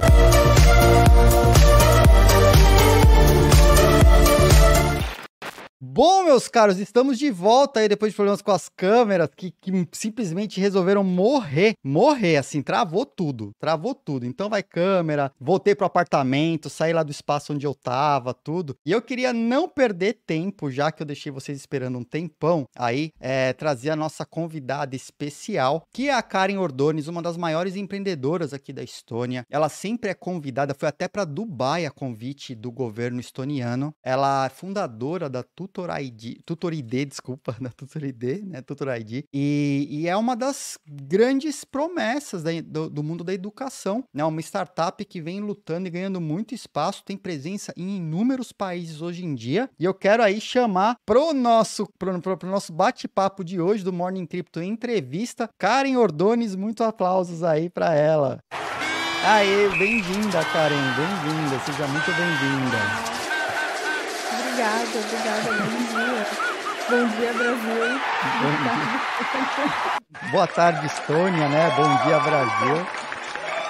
Thank you. Bom, meus caros, estamos de volta aí depois de problemas com as câmeras que, que, simplesmente resolveram morrer. Morrer, assim, travou tudo. Travou tudo. Então vai câmera, voltei pro apartamento, saí lá do espaço onde eu tava, tudo. E eu queria não perder tempo, já que eu deixei vocês esperando um tempão, aí é, trazer a nossa convidada especial, que é a Karen Ordones, uma das maiores empreendedoras aqui da Estônia. Ela sempre é convidada, foi até para Dubai a convite do governo estoniano. Ela é fundadora da Tutu Tutor ID, Tutor ID, desculpa, na é Tutor ID, né? Tutor ID. E, e é uma das grandes promessas da, do, do, mundo da educação, né? Uma startup que vem lutando e ganhando muito espaço, tem presença em inúmeros países hoje em dia. E eu quero aí chamar pro nosso, pro, pro, pro nosso bate-papo de hoje do Morning Crypto Entrevista, Karen Ordones, muito aplausos aí para ela. Aê, bem-vinda, Karen, bem-vinda, seja muito bem-vinda. Obrigada, obrigada. Bom dia. Bom dia, Brasil. Bom dia. Boa tarde, Estônia, né? Bom dia, Brasil.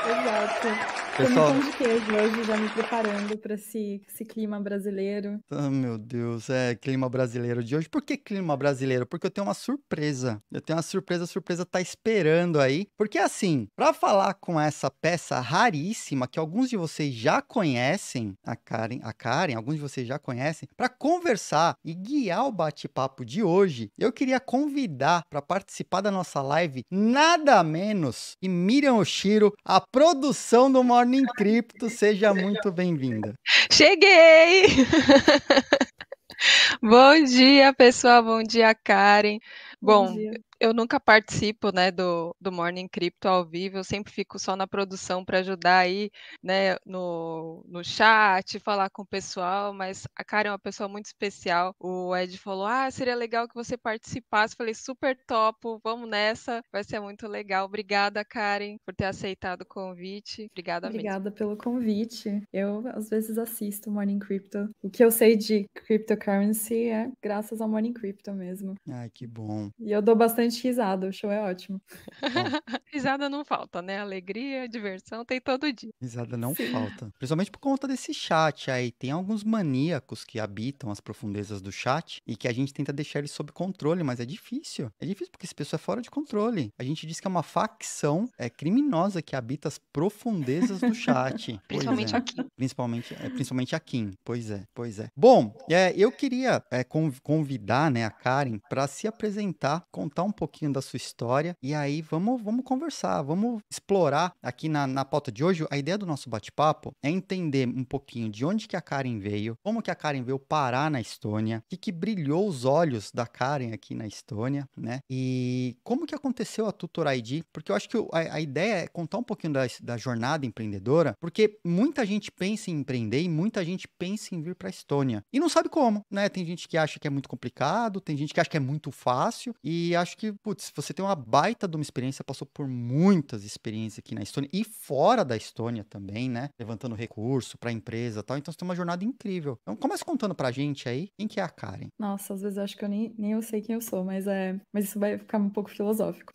Exato. Pessoal... Como estão de queijo hoje, já me preparando para esse, esse, clima brasileiro. Ah, oh, meu Deus, é clima brasileiro de hoje. Por que clima brasileiro? Porque eu tenho uma surpresa. Eu tenho uma surpresa, a surpresa tá esperando aí. Porque assim, para falar com essa peça raríssima que alguns de vocês já conhecem, a Karen, a Karen, alguns de vocês já conhecem, para conversar e guiar o bate-papo de hoje, eu queria convidar para participar da nossa live nada menos que Miriam Oshiro, a produção do Morning Morna em Cripto, seja muito bem-vinda. Cheguei! bom dia, pessoal, bom dia, Karen. Bom, bom dia eu nunca participo né, do, do Morning Crypto ao vivo, eu sempre fico só na produção para ajudar aí né, no, no chat, falar com o pessoal, mas a Karen é uma pessoa muito especial. O Ed falou: Ah, seria legal que você participasse. falei, super topo, vamos nessa, vai ser muito legal. Obrigada, Karen, por ter aceitado o convite. Obrigada, Obrigada mesmo. pelo convite. Eu às vezes assisto Morning Crypto. O que eu sei de cryptocurrency é graças ao Morning Crypto mesmo. Ai, que bom. E eu dou bastante bastante risada, o show é ótimo. risada não falta, né? Alegria, diversão, tem todo dia. Risada não Sim. falta. Principalmente por conta desse chat aí. Tem alguns maníacos que habitam as profundezas do chat e que a gente tenta deixar eles sob controle, mas é difícil. É difícil porque esse pessoal é fora de controle. A gente diz que é uma facção é, criminosa que habita as profundezas do chat. principalmente é. aqui. Principalmente, é, principalmente aqui. Pois é, pois é. Bom, é, eu queria é, convidar né, a Karen para se apresentar, contar um pouquinho da sua história e aí vamos, vamos conversar, vamos explorar aqui na, na pauta de hoje. A ideia do nosso bate-papo é entender um pouquinho de onde que a Karen veio, como que a Karen veio parar na Estônia, o que, que brilhou os olhos da Karen aqui na Estônia, né? E como que aconteceu a Tutor ID, porque eu acho que a, a ideia é contar um pouquinho da, da jornada empreendedora, porque muita gente pensa em empreender e muita gente pensa em vir para a Estônia e não sabe como, né? Tem gente que acha que é muito complicado, tem gente que acha que é muito fácil e acho que putz, você tem uma baita de uma experiência, passou por muitas experiências aqui na Estônia e fora da Estônia também, né? Levantando recurso para empresa e tal. Então você tem uma jornada incrível. Então começa contando pra gente aí quem que é a Karen. Nossa, às vezes eu acho que eu nem, nem eu sei quem eu sou, mas é. Mas isso vai ficar um pouco filosófico.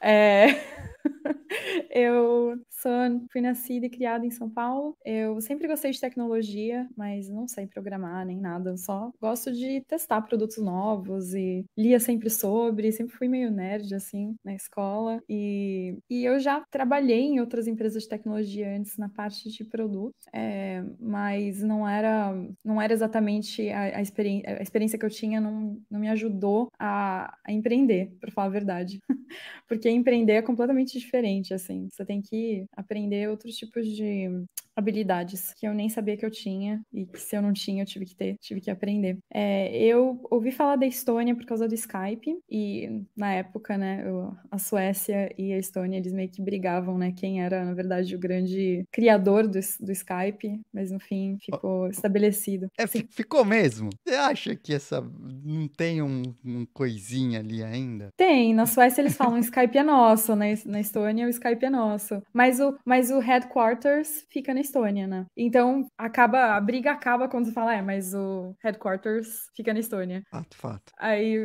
É. eu sou, fui nascida e criada em São Paulo. Eu sempre gostei de tecnologia, mas não sei programar nem nada. Só gosto de testar produtos novos e lia sempre sobre, sempre fui meio nerd, assim, na escola. E, e eu já trabalhei em outras empresas de tecnologia antes na parte de produto, é, mas não era, não era exatamente a, a, a experiência que eu tinha, não, não me ajudou a, a empreender, para falar a verdade. Porque empreender é completamente diferente, assim. Você tem que aprender outros tipos de habilidades que eu nem sabia que eu tinha e que se eu não tinha eu tive que ter, tive que aprender. É, eu ouvi falar da Estônia por causa do Skype e na época, né, a Suécia e a Estônia, eles meio que brigavam, né, quem era, na verdade, o grande criador do, do Skype, mas no fim ficou oh. estabelecido. É, ficou mesmo? Você acha que essa não tem um, um coisinha ali ainda? Tem, na Suécia eles falam Skype é nosso, né, na Estônia o Skype é nosso, mas o, mas o headquarters fica na Estônia, né, então acaba, a briga acaba quando você fala, é, mas o headquarters fica na Estônia. Fato, fato. Aí,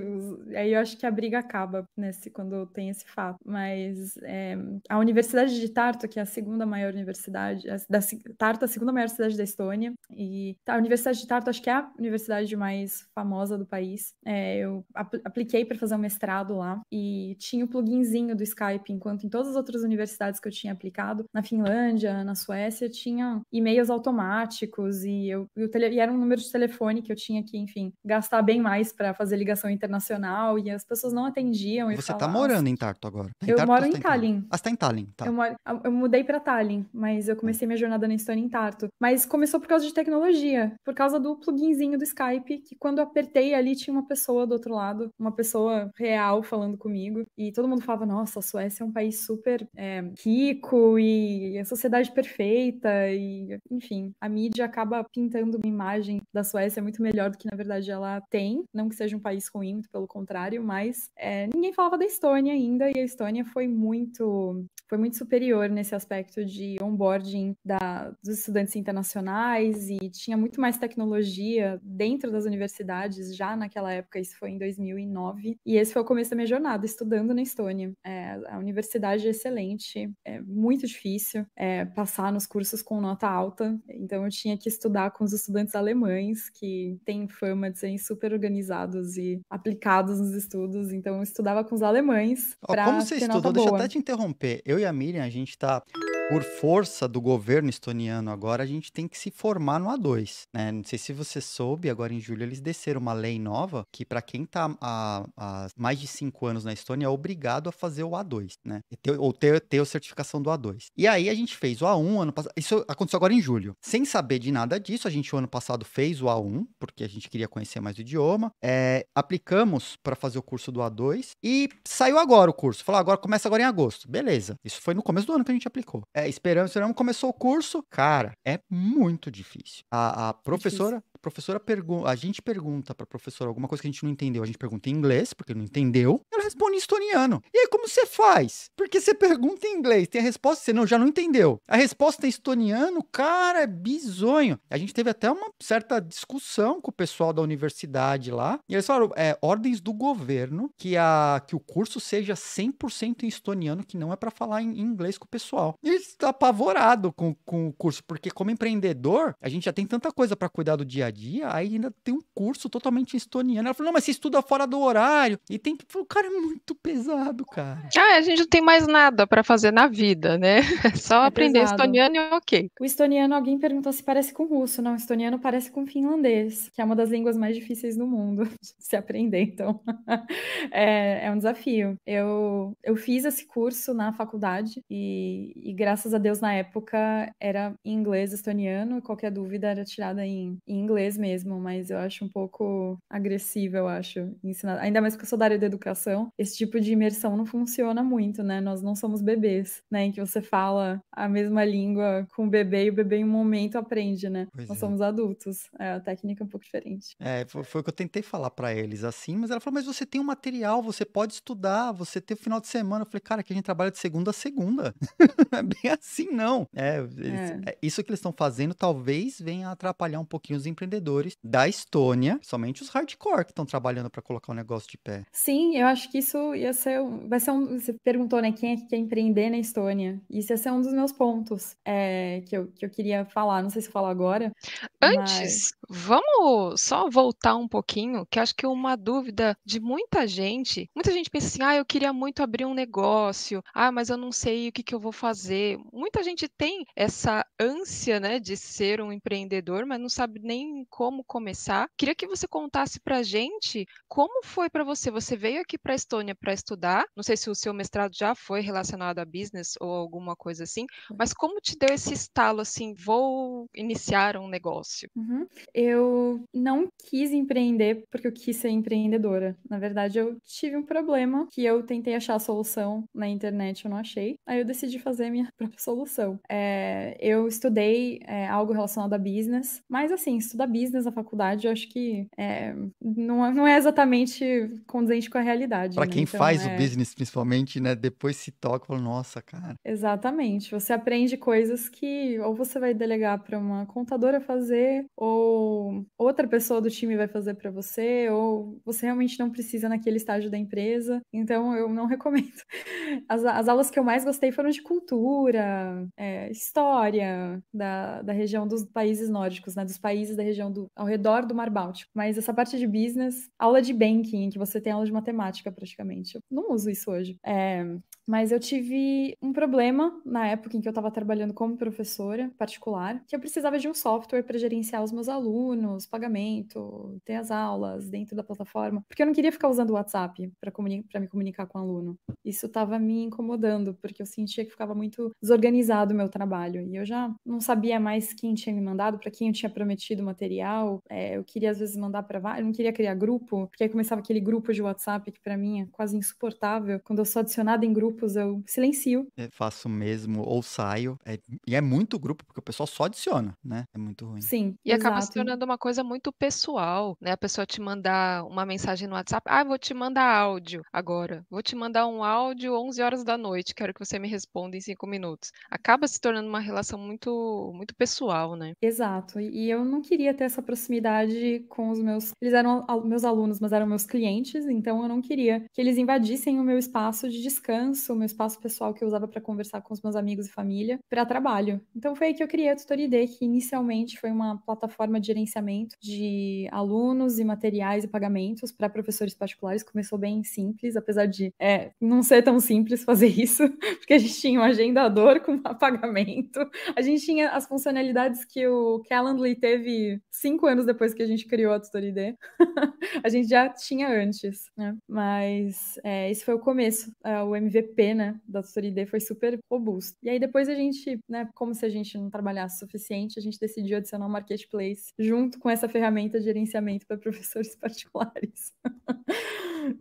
aí eu acho que a briga acaba acaba nesse né, quando tem esse fato. Mas é, a Universidade de Tartu, que é a segunda maior universidade, a, da, Tartu é a segunda maior cidade da Estônia, e a Universidade de Tartu acho que é a universidade mais famosa do país. É, eu apl apliquei para fazer um mestrado lá e tinha o pluginzinho do Skype, enquanto em todas as outras universidades que eu tinha aplicado, na Finlândia, na Suécia, tinha e-mails automáticos e eu e, e era um número de telefone que eu tinha que, enfim, gastar bem mais para fazer ligação internacional e as pessoas não atendiam você tá falavam. tá morando em Tartu agora? Tá em eu moro em tá Tallinn. Tallinn. Ah, você tá em Tallinn, tá. Eu, moro, ah, eu mudei para Tallinn, mas eu comecei minha jornada na Estônia em Tartu. Mas começou por causa de tecnologia, por causa do pluginzinho do Skype, que quando eu apertei ali tinha uma pessoa do outro lado, uma pessoa real falando comigo. E todo mundo falava, nossa, a Suécia é um país super é, rico e a sociedade perfeita e, enfim, a mídia acaba pintando uma imagem da Suécia muito melhor do que na verdade ela tem. Não que seja um país ruim, muito pelo contrário, mas é, ninguém falava da Estônia ainda, e a Estônia foi muito, foi muito superior nesse aspecto de onboarding da, dos estudantes internacionais e tinha muito mais tecnologia dentro das universidades já naquela época, isso foi em 2009, e esse foi o começo da minha jornada, estudando na Estônia. É, a universidade é excelente, é muito difícil é, passar nos cursos com nota alta, então eu tinha que estudar com os estudantes alemães, que têm fama de serem super organizados e aplicados nos estudos, então estudava com os alemães. Ó, como você estudou? Deixa eu até te interromper. Eu e a Miriam, a gente tá por força do governo estoniano agora, a gente tem que se formar no A2, né? Não sei se você soube, agora em julho eles desceram uma lei nova que para quem está há, há, mais de cinco anos na Estônia é obrigado a fazer o A2, né? Ter, ou ter, ter a certificação do A2. E aí a gente fez o A1 ano passado, isso aconteceu agora em julho. Sem saber de nada disso, a gente o ano passado fez o A1, porque a gente queria conhecer mais o idioma, é, aplicamos para fazer o curso do A2 e saiu agora o curso. Falou, ah, agora começa agora em agosto. Beleza. Isso foi no começo do ano que a gente aplicou é, esperando, esperando, começou o curso. Cara, é muito difícil. A, a professora professora pergunta, a gente pergunta pra professora alguma coisa que a gente não entendeu, a gente pergunta em inglês, porque não entendeu, ela responde em estoniano. E aí, como você faz? Porque você pergunta em inglês, tem a resposta, você não, já não entendeu. A resposta em é estoniano, cara, é bizonho. A gente teve até uma certa discussão com o pessoal da universidade lá, e eles falaram, é, ordens do governo, que, a, que o curso seja 100% em estoniano, que não é para falar em inglês com o pessoal. E ele está apavorado com, com o curso, porque como empreendedor, a gente já tem tanta coisa para cuidar do dia a dia, dia, aí ainda tem um curso totalmente estoniano. Ela falou, não, mas você estuda fora do horário. E tem que. O cara é muito pesado, cara. Ah, a gente não tem mais nada para fazer na vida, né? É só é aprender pesado. estoniano e ok. O estoniano, alguém perguntou se parece com russo. Não, o estoniano parece com finlandês, que é uma das línguas mais difíceis do mundo se aprender, então. é, é um desafio. Eu, eu fiz esse curso na faculdade e, e graças a Deus, na época, era em inglês, estoniano, e qualquer dúvida era tirada em, em inglês inglês mesmo, mas eu acho um pouco agressivo, eu acho, ensinar. Ainda mais porque eu sou da área da educação, esse tipo de imersão não funciona muito, né? Nós não somos bebês, né? Em que você fala a mesma língua com o bebê e o bebê em um momento aprende, né? Pois Nós é. somos adultos. É, a técnica é um pouco diferente. É, foi, foi o que eu tentei falar para eles assim, mas ela falou: mas você tem o um material, você pode estudar, você tem o um final de semana. Eu falei, cara, que a gente trabalha de segunda a segunda. é bem assim, não. É, eles, é. é. Isso que eles estão fazendo talvez venha atrapalhar um pouquinho os empreendedores empreendedores da Estônia, somente os hardcore que estão trabalhando para colocar o negócio de pé. Sim, eu acho que isso ia ser, vai ser um, você perguntou, né, quem é que quer empreender na Estônia? Isso ia ser um dos meus pontos é, que, eu, que eu queria falar, não sei se eu falo agora. Antes, mas... Vamos só voltar um pouquinho, que acho que uma dúvida de muita gente, muita gente pensa assim, ah, eu queria muito abrir um negócio, ah, mas eu não sei o que, que eu vou fazer. Muita gente tem essa ânsia, né, de ser um empreendedor, mas não sabe nem como começar. Queria que você contasse pra gente como foi para você. Você veio aqui para Estônia para estudar, não sei se o seu mestrado já foi relacionado a business ou alguma coisa assim, mas como te deu esse estalo, assim, vou iniciar um negócio? Uhum eu não quis empreender porque eu quis ser empreendedora. Na verdade, eu tive um problema que eu tentei achar a solução na internet, eu não achei. Aí eu decidi fazer a minha própria solução. É, eu estudei é, algo relacionado a business, mas assim, estudar business na faculdade, eu acho que é, não, não é exatamente condizente com a realidade. Para né? quem então, faz o é business, principalmente, né? Depois se toca, fala, nossa, cara. Exatamente. Você aprende coisas que ou você vai delegar para uma contadora fazer, ou ou outra pessoa do time vai fazer para você, ou você realmente não precisa naquele estágio da empresa. Então, eu não recomendo. As, as aulas que eu mais gostei foram de cultura, é, história da, da região dos países nórdicos, né? Dos países da região do, ao redor do Mar Báltico. Mas essa parte de business, aula de banking, que você tem aula de matemática praticamente. Eu não uso isso hoje. É, mas eu tive um problema na época em que eu estava trabalhando como professora particular, que eu precisava de um software para gerenciar os meus alunos, pagamento, ter as aulas dentro da plataforma, porque eu não queria ficar usando o WhatsApp para comuni me comunicar com o aluno. Isso estava me incomodando, porque eu sentia que ficava muito desorganizado o meu trabalho e eu já não sabia mais quem tinha me mandado, para quem eu tinha prometido material. É, eu queria às vezes mandar para eu não queria criar grupo, porque aí começava aquele grupo de WhatsApp que para mim é quase insuportável quando eu sou adicionada em grupo grupos, eu silencio. É, faço mesmo, ou saio. É, e é muito grupo, porque o pessoal só adiciona, né? É muito ruim. Sim. E exato. acaba se tornando uma coisa muito pessoal, né? A pessoa te mandar uma mensagem no WhatsApp, ah, vou te mandar áudio agora. Vou te mandar um áudio 11 horas da noite, quero que você me responda em 5 minutos. Acaba se tornando uma relação muito, muito pessoal, né? Exato. E eu não queria ter essa proximidade com os meus. Eles eram meus alunos, mas eram meus clientes, então eu não queria que eles invadissem o meu espaço de descanso espaço, o meu espaço pessoal que eu usava para conversar com os meus amigos e família, para trabalho. Então foi aí que eu criei a ID, que inicialmente foi uma plataforma de gerenciamento de alunos e materiais e pagamentos para professores particulares. Começou bem simples, apesar de é, não ser tão simples fazer isso, porque a gente tinha um agendador com pagamento, a gente tinha as funcionalidades que o Calendly teve cinco anos depois que a gente criou a ID. a gente já tinha antes, né? Mas é, esse foi o começo. É, o MVP né, da assessoria foi super robusto. E aí depois a gente, né, como se a gente não trabalhasse o suficiente, a gente decidiu adicionar um marketplace junto com essa ferramenta de gerenciamento para professores particulares.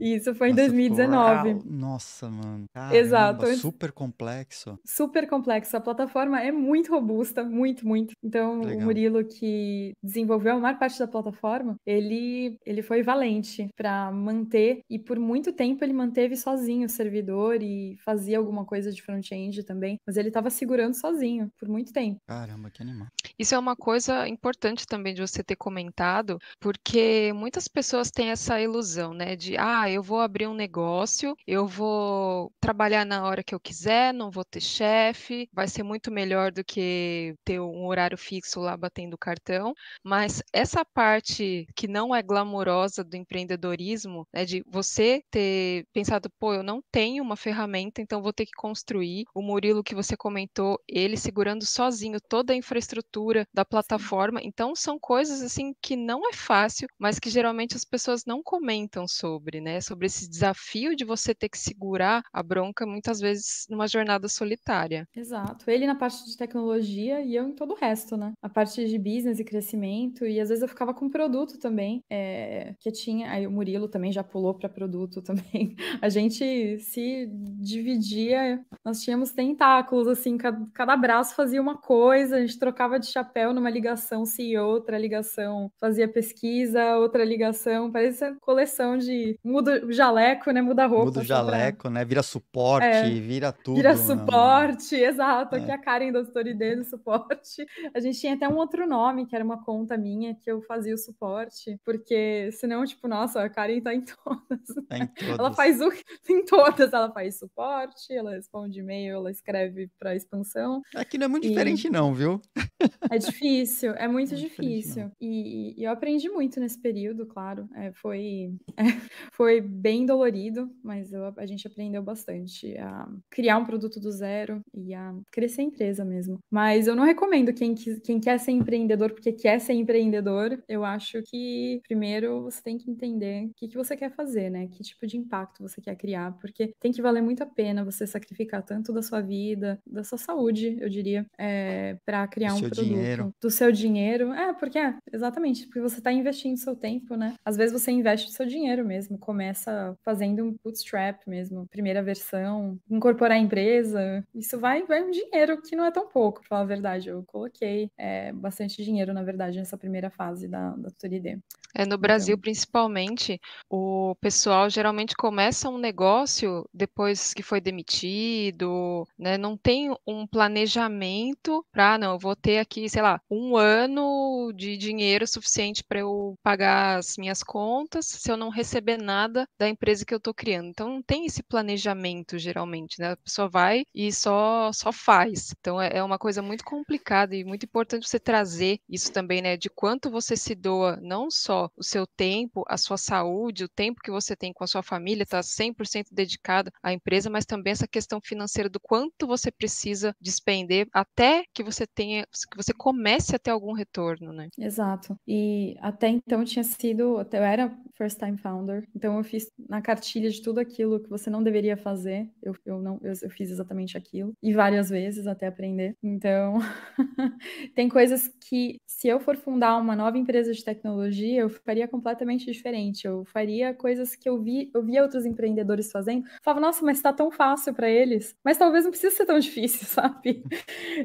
Isso foi em Nossa, 2019. Plural. Nossa, mano. Caramba, Exato. Super complexo. Super complexo. A plataforma é muito robusta, muito, muito. Então, Legal. o Murilo, que desenvolveu a maior parte da plataforma, ele, ele foi valente para manter e por muito tempo ele manteve sozinho o servidor e fazia alguma coisa de front-end também, mas ele estava segurando sozinho por muito tempo. Caramba, que animal. Isso é uma coisa importante também de você ter comentado, porque muitas pessoas têm essa ilusão, né, de ah, eu vou abrir um negócio, eu vou trabalhar na hora que eu quiser, não vou ter chefe, vai ser muito melhor do que ter um horário fixo lá batendo cartão, mas essa parte que não é glamourosa do empreendedorismo, é né, de você ter pensado, pô, eu não tenho uma ferramenta ferramenta, então vou ter que construir. O Murilo que você comentou, ele segurando sozinho toda a infraestrutura da plataforma. Então são coisas assim que não é fácil, mas que geralmente as pessoas não comentam sobre, né? Sobre esse desafio de você ter que segurar a bronca muitas vezes numa jornada solitária. Exato. Ele na parte de tecnologia e eu em todo o resto, né? A parte de business e crescimento e às vezes eu ficava com produto também, é, que tinha, aí o Murilo também já pulou para produto também. A gente se dividia, nós tínhamos tentáculos, assim, cada, cada braço fazia uma coisa, a gente trocava de chapéu numa ligação, se outra ligação fazia pesquisa, outra ligação, parece coleção de muda o jaleco, né? Muda roupa. Muda o assim, jaleco, pra... né? Vira suporte, é, vira tudo. Vira né? suporte, exato. É. Aqui a Karen Doutor Storidê do suporte. A gente tinha até um outro nome, que era uma conta minha, que eu fazia o suporte, porque senão, tipo, nossa, a Karen tá em todas. Né? Tá em todas. Ela faz o em todas, ela faz suporte, ela responde e-mail, ela escreve para expansão. Aqui não é muito e... diferente, não, viu? É difícil, é muito é difícil. E, e, eu aprendi muito nesse período, claro. É, foi, é, foi bem dolorido, mas eu, a gente aprendeu bastante a criar um produto do zero e a crescer a empresa mesmo. Mas eu não recomendo quem, quem quer ser empreendedor porque quer ser empreendedor. Eu acho que primeiro você tem que entender o que, que você quer fazer, né? Que tipo de impacto você quer criar, porque tem que valer muito muito a pena você sacrificar tanto da sua vida, da sua saúde, eu diria, é, para criar do um produto. Dinheiro. Do seu dinheiro. É, porque é, exatamente, porque você está investindo seu tempo, né? Às vezes você investe seu dinheiro mesmo, começa fazendo um bootstrap mesmo, primeira versão, incorporar a empresa. Isso vai, vai um dinheiro que não é tão pouco, pra falar a verdade. Eu coloquei é, bastante dinheiro, na verdade, nessa primeira fase da, da É, no então Brasil, então... principalmente, o pessoal geralmente começa um negócio depois que foi demitido, né? Não tem um planejamento para, não, eu vou ter aqui, sei lá, um ano de dinheiro suficiente para eu pagar as minhas contas se eu não receber nada da empresa que eu estou criando. Então, não tem esse planejamento, geralmente, né? A pessoa vai e só, só faz. Então, é, é, uma coisa muito complicada e muito importante você trazer isso também, né? De quanto você se doa, não só o seu tempo, a sua saúde, o tempo que você tem com a sua família, está 100% dedicado à empresa empresa, mas também essa questão financeira do quanto você precisa despender até que você tenha, que você comece a ter algum retorno, né? Exato. E até então tinha sido, eu era first time founder, então eu fiz na cartilha de tudo aquilo que você não deveria fazer, eu, eu não, eu, eu fiz exatamente aquilo e várias vezes até aprender. Então tem coisas que se eu for fundar uma nova empresa de tecnologia, eu faria completamente diferente. Eu faria coisas que eu vi, eu via outros empreendedores fazendo. Falava, nossa, mas está tão fácil para eles, mas talvez não precise ser tão difícil, sabe?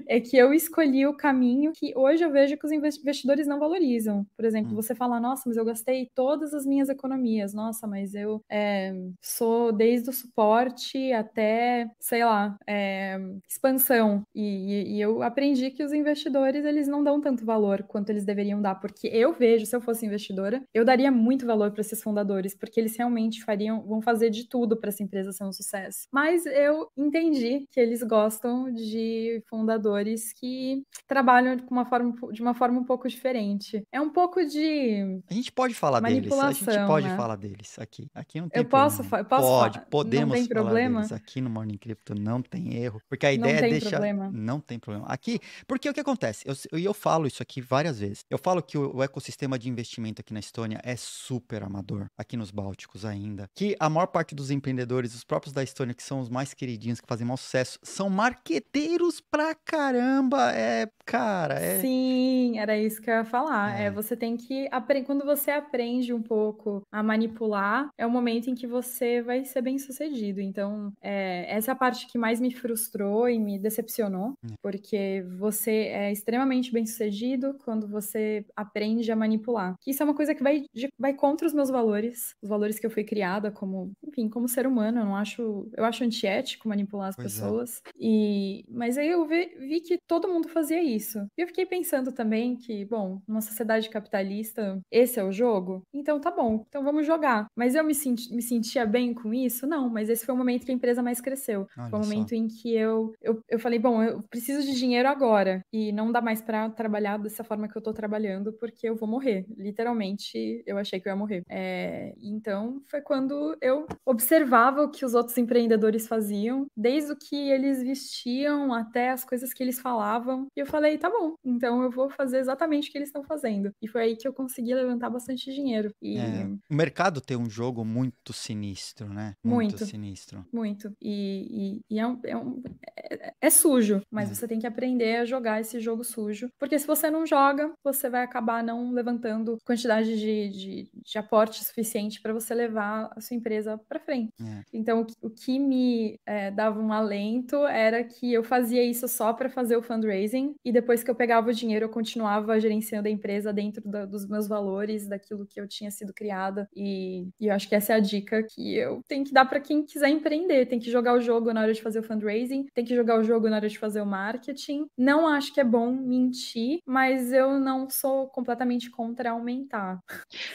É que eu escolhi o caminho que hoje eu vejo que os investidores não valorizam. Por exemplo, hum. você fala, nossa, mas eu gastei todas as minhas economias, nossa, mas eu é, sou desde o suporte até, sei lá, é, expansão. E, e eu aprendi que os investidores, eles não dão tanto valor quanto eles deveriam dar, porque eu vejo, se eu fosse investidora, eu daria muito valor para esses fundadores, porque eles realmente fariam, vão fazer de tudo para essa empresa ser um sucesso. Mas eu entendi que eles gostam de fundadores que trabalham de uma forma, de uma forma um pouco diferente. É um pouco de. A gente pode falar deles, a gente pode né? falar deles aqui. Aqui não tem eu problema. Posso, eu posso pode, falar. podemos não tem falar problema. deles. Aqui no Morning Crypto não tem erro, porque a ideia não é deixar. Problema. Não tem problema. Aqui, porque o que acontece? E eu, eu falo isso aqui várias vezes. Eu falo que o, o ecossistema de investimento aqui na Estônia é super amador, aqui nos Bálticos ainda. Que a maior parte dos empreendedores, os próprios da Estônia, Sony, que são os mais queridinhos, que fazem mau sucesso, são marqueteiros pra caramba. É, cara. É... Sim, era isso que eu ia falar. É. é você tem que. Quando você aprende um pouco a manipular, é o momento em que você vai ser bem sucedido. Então, é, essa é a parte que mais me frustrou e me decepcionou, é. porque você é extremamente bem sucedido quando você aprende a manipular. Isso é uma coisa que vai, vai contra os meus valores, os valores que eu fui criada como, enfim, como ser humano. Eu não acho eu acho antiético manipular as pois é. pessoas. É. E mas aí eu vi, vi, que todo mundo fazia isso. E eu fiquei pensando também que, bom, numa sociedade capitalista, esse é o jogo. Então tá bom. Então vamos jogar. Mas eu me, senti, me sentia bem com isso? Não, mas esse foi o momento que a empresa mais cresceu. Olha foi o momento só. em que eu, eu eu falei, bom, eu preciso de dinheiro agora e não dá mais para trabalhar dessa forma que eu tô trabalhando porque eu vou morrer. Literalmente, eu achei que eu ia morrer. É, então foi quando eu observava o que os outros empreendedores faziam, desde o que eles vestiam até as coisas que eles falavam. E eu falei, tá bom, então eu vou fazer exatamente o que eles estão fazendo. E foi aí que eu consegui levantar bastante dinheiro. E... É, o mercado tem um jogo muito sinistro, né? Muito, muito sinistro. Muito. E, e, e é, um, é, um, é, é, sujo, mas é. você tem que aprender a jogar esse jogo sujo. Porque se você não joga, você vai acabar não levantando quantidade de, de, de aporte suficiente para você levar a sua empresa para frente. É. Então, o, o que me é, dava um alento era que eu fazia isso só para fazer o fundraising e depois que eu pegava o dinheiro eu continuava gerenciando a empresa dentro da, dos meus valores, daquilo que eu tinha sido criada. E, e, eu acho que essa é a dica que eu tenho que dar para quem quiser empreender. Tem que jogar o jogo na hora de fazer o fundraising, tem que jogar o jogo na hora de fazer o marketing. Não acho que é bom mentir, mas eu não sou completamente contra aumentar.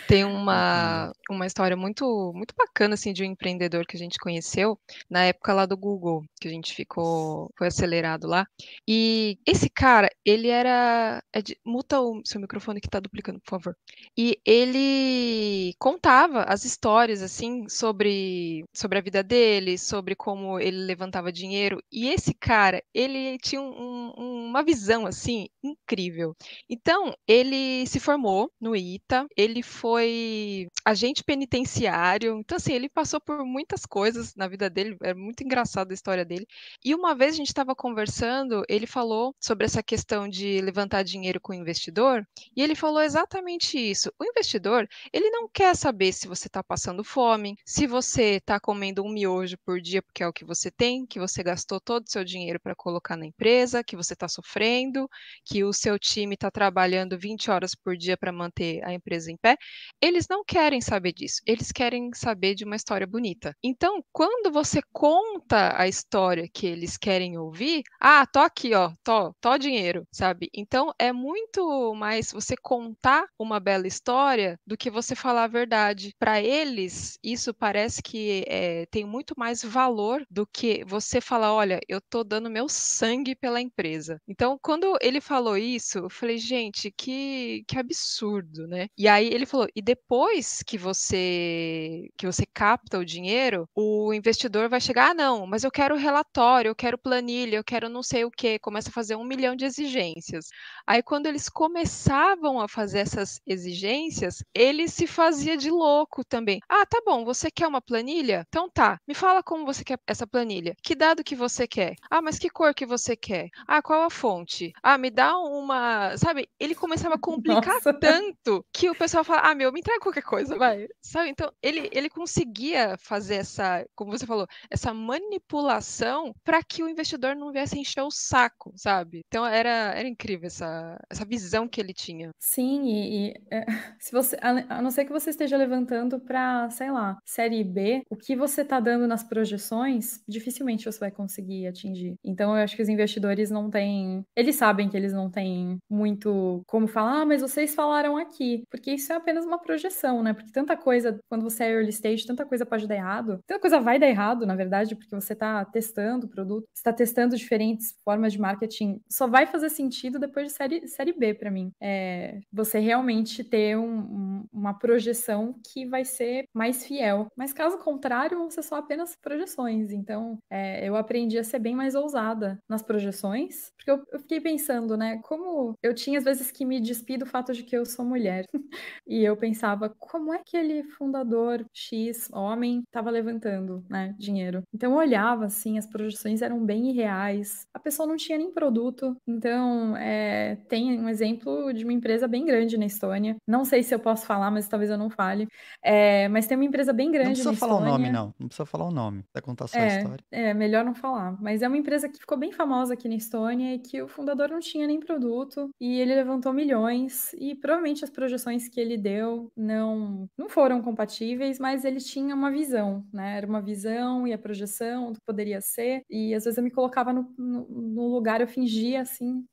Tem uma, uma história muito, muito bacana assim, de um empreendedor que a gente conheceu na época lá do Google, que a gente ficou, foi acelerado lá. E esse cara, ele era. É de, muta o seu microfone que tá duplicando, por favor. E ele contava as histórias, assim, sobre, sobre a vida dele, sobre como ele levantava dinheiro. E esse cara, ele tinha um, um, uma visão, assim, incrível. Então, ele se formou no ITA, ele foi agente penitenciário. Então, assim, ele passou por muitas coisas na vida vida dele, é muito engraçada a história dele. E uma vez a gente estava conversando, ele falou sobre essa questão de levantar dinheiro com o investidor, e ele falou exatamente isso. O investidor, ele não quer saber se você está passando fome, se você está comendo um miojo por dia, porque é o que você tem, que você gastou todo o seu dinheiro para colocar na empresa, que você está sofrendo, que o seu time está trabalhando 20 horas por dia para manter a empresa em pé. Eles não querem saber disso, eles querem saber de uma história bonita. Então, quando você conta a história que eles querem ouvir, ah, tô aqui, ó, tô, tô dinheiro, sabe? Então é muito mais você contar uma bela história do que você falar a verdade. Para eles, isso parece que é, tem muito mais valor do que você falar, olha, eu tô dando meu sangue pela empresa. Então, quando ele falou isso, eu falei, gente, que, que absurdo, né? E aí ele falou, e depois que você que você capta o dinheiro, o investidor investidor vai chegar, ah, não, mas eu quero relatório, eu quero planilha, eu quero não sei o quê, começa a fazer um milhão de exigências. Aí, quando eles começavam a fazer essas exigências, ele se fazia de louco também. Ah, tá bom, você quer uma planilha? Então tá, me fala como você quer essa planilha. Que dado que você quer? Ah, mas que cor que você quer? Ah, qual a fonte? Ah, me dá uma. Sabe, ele começava a complicar Nossa. tanto que o pessoal fala, ah, meu, me entrega qualquer coisa, vai. Sabe, então ele, ele conseguia fazer essa, como você falou, falou, essa manipulação para que o investidor não viesse encher o saco, sabe? Então era, era incrível essa, essa visão que ele tinha. Sim, e, e é, se você, a, não ser que você esteja levantando para, sei lá, série B, o que você está dando nas projeções, dificilmente você vai conseguir atingir. Então eu acho que os investidores não têm, eles sabem que eles não têm muito como falar, ah, mas vocês falaram aqui, porque isso é apenas uma projeção, né? Porque tanta coisa, quando você é early stage, tanta coisa pode dar errado, tanta coisa vai dar errado errado, na verdade, porque você está testando o produto, está testando diferentes formas de marketing, só vai fazer sentido depois de série, série B para mim. É, você realmente ter um, uma projeção que vai ser mais fiel. Mas caso contrário, vão ser só apenas projeções. Então, é, eu aprendi a ser bem mais ousada nas projeções, porque eu, eu fiquei pensando, né, como eu tinha às vezes que me despido do fato de que eu sou mulher. e eu pensava, como é que ele, fundador X, homem, estava levantando, né? dinheiro. Então eu olhava assim, as projeções eram bem irreais. A pessoa não tinha nem produto. Então, é, tem um exemplo de uma empresa bem grande na Estônia. Não sei se eu posso falar, mas talvez eu não fale. É, mas tem uma empresa bem grande na Estônia. Não precisa falar Estônia. o nome, não. Não precisa falar o nome. Vai contar só é, a história. É, melhor não falar. Mas é uma empresa que ficou bem famosa aqui na Estônia e que o fundador não tinha nem produto. E ele levantou milhões. E provavelmente as projeções que ele deu não, não foram compatíveis, mas ele tinha uma visão, né? Era uma visão visão e a projeção do que poderia ser. E às vezes eu me colocava no, no, no lugar, eu fingia assim,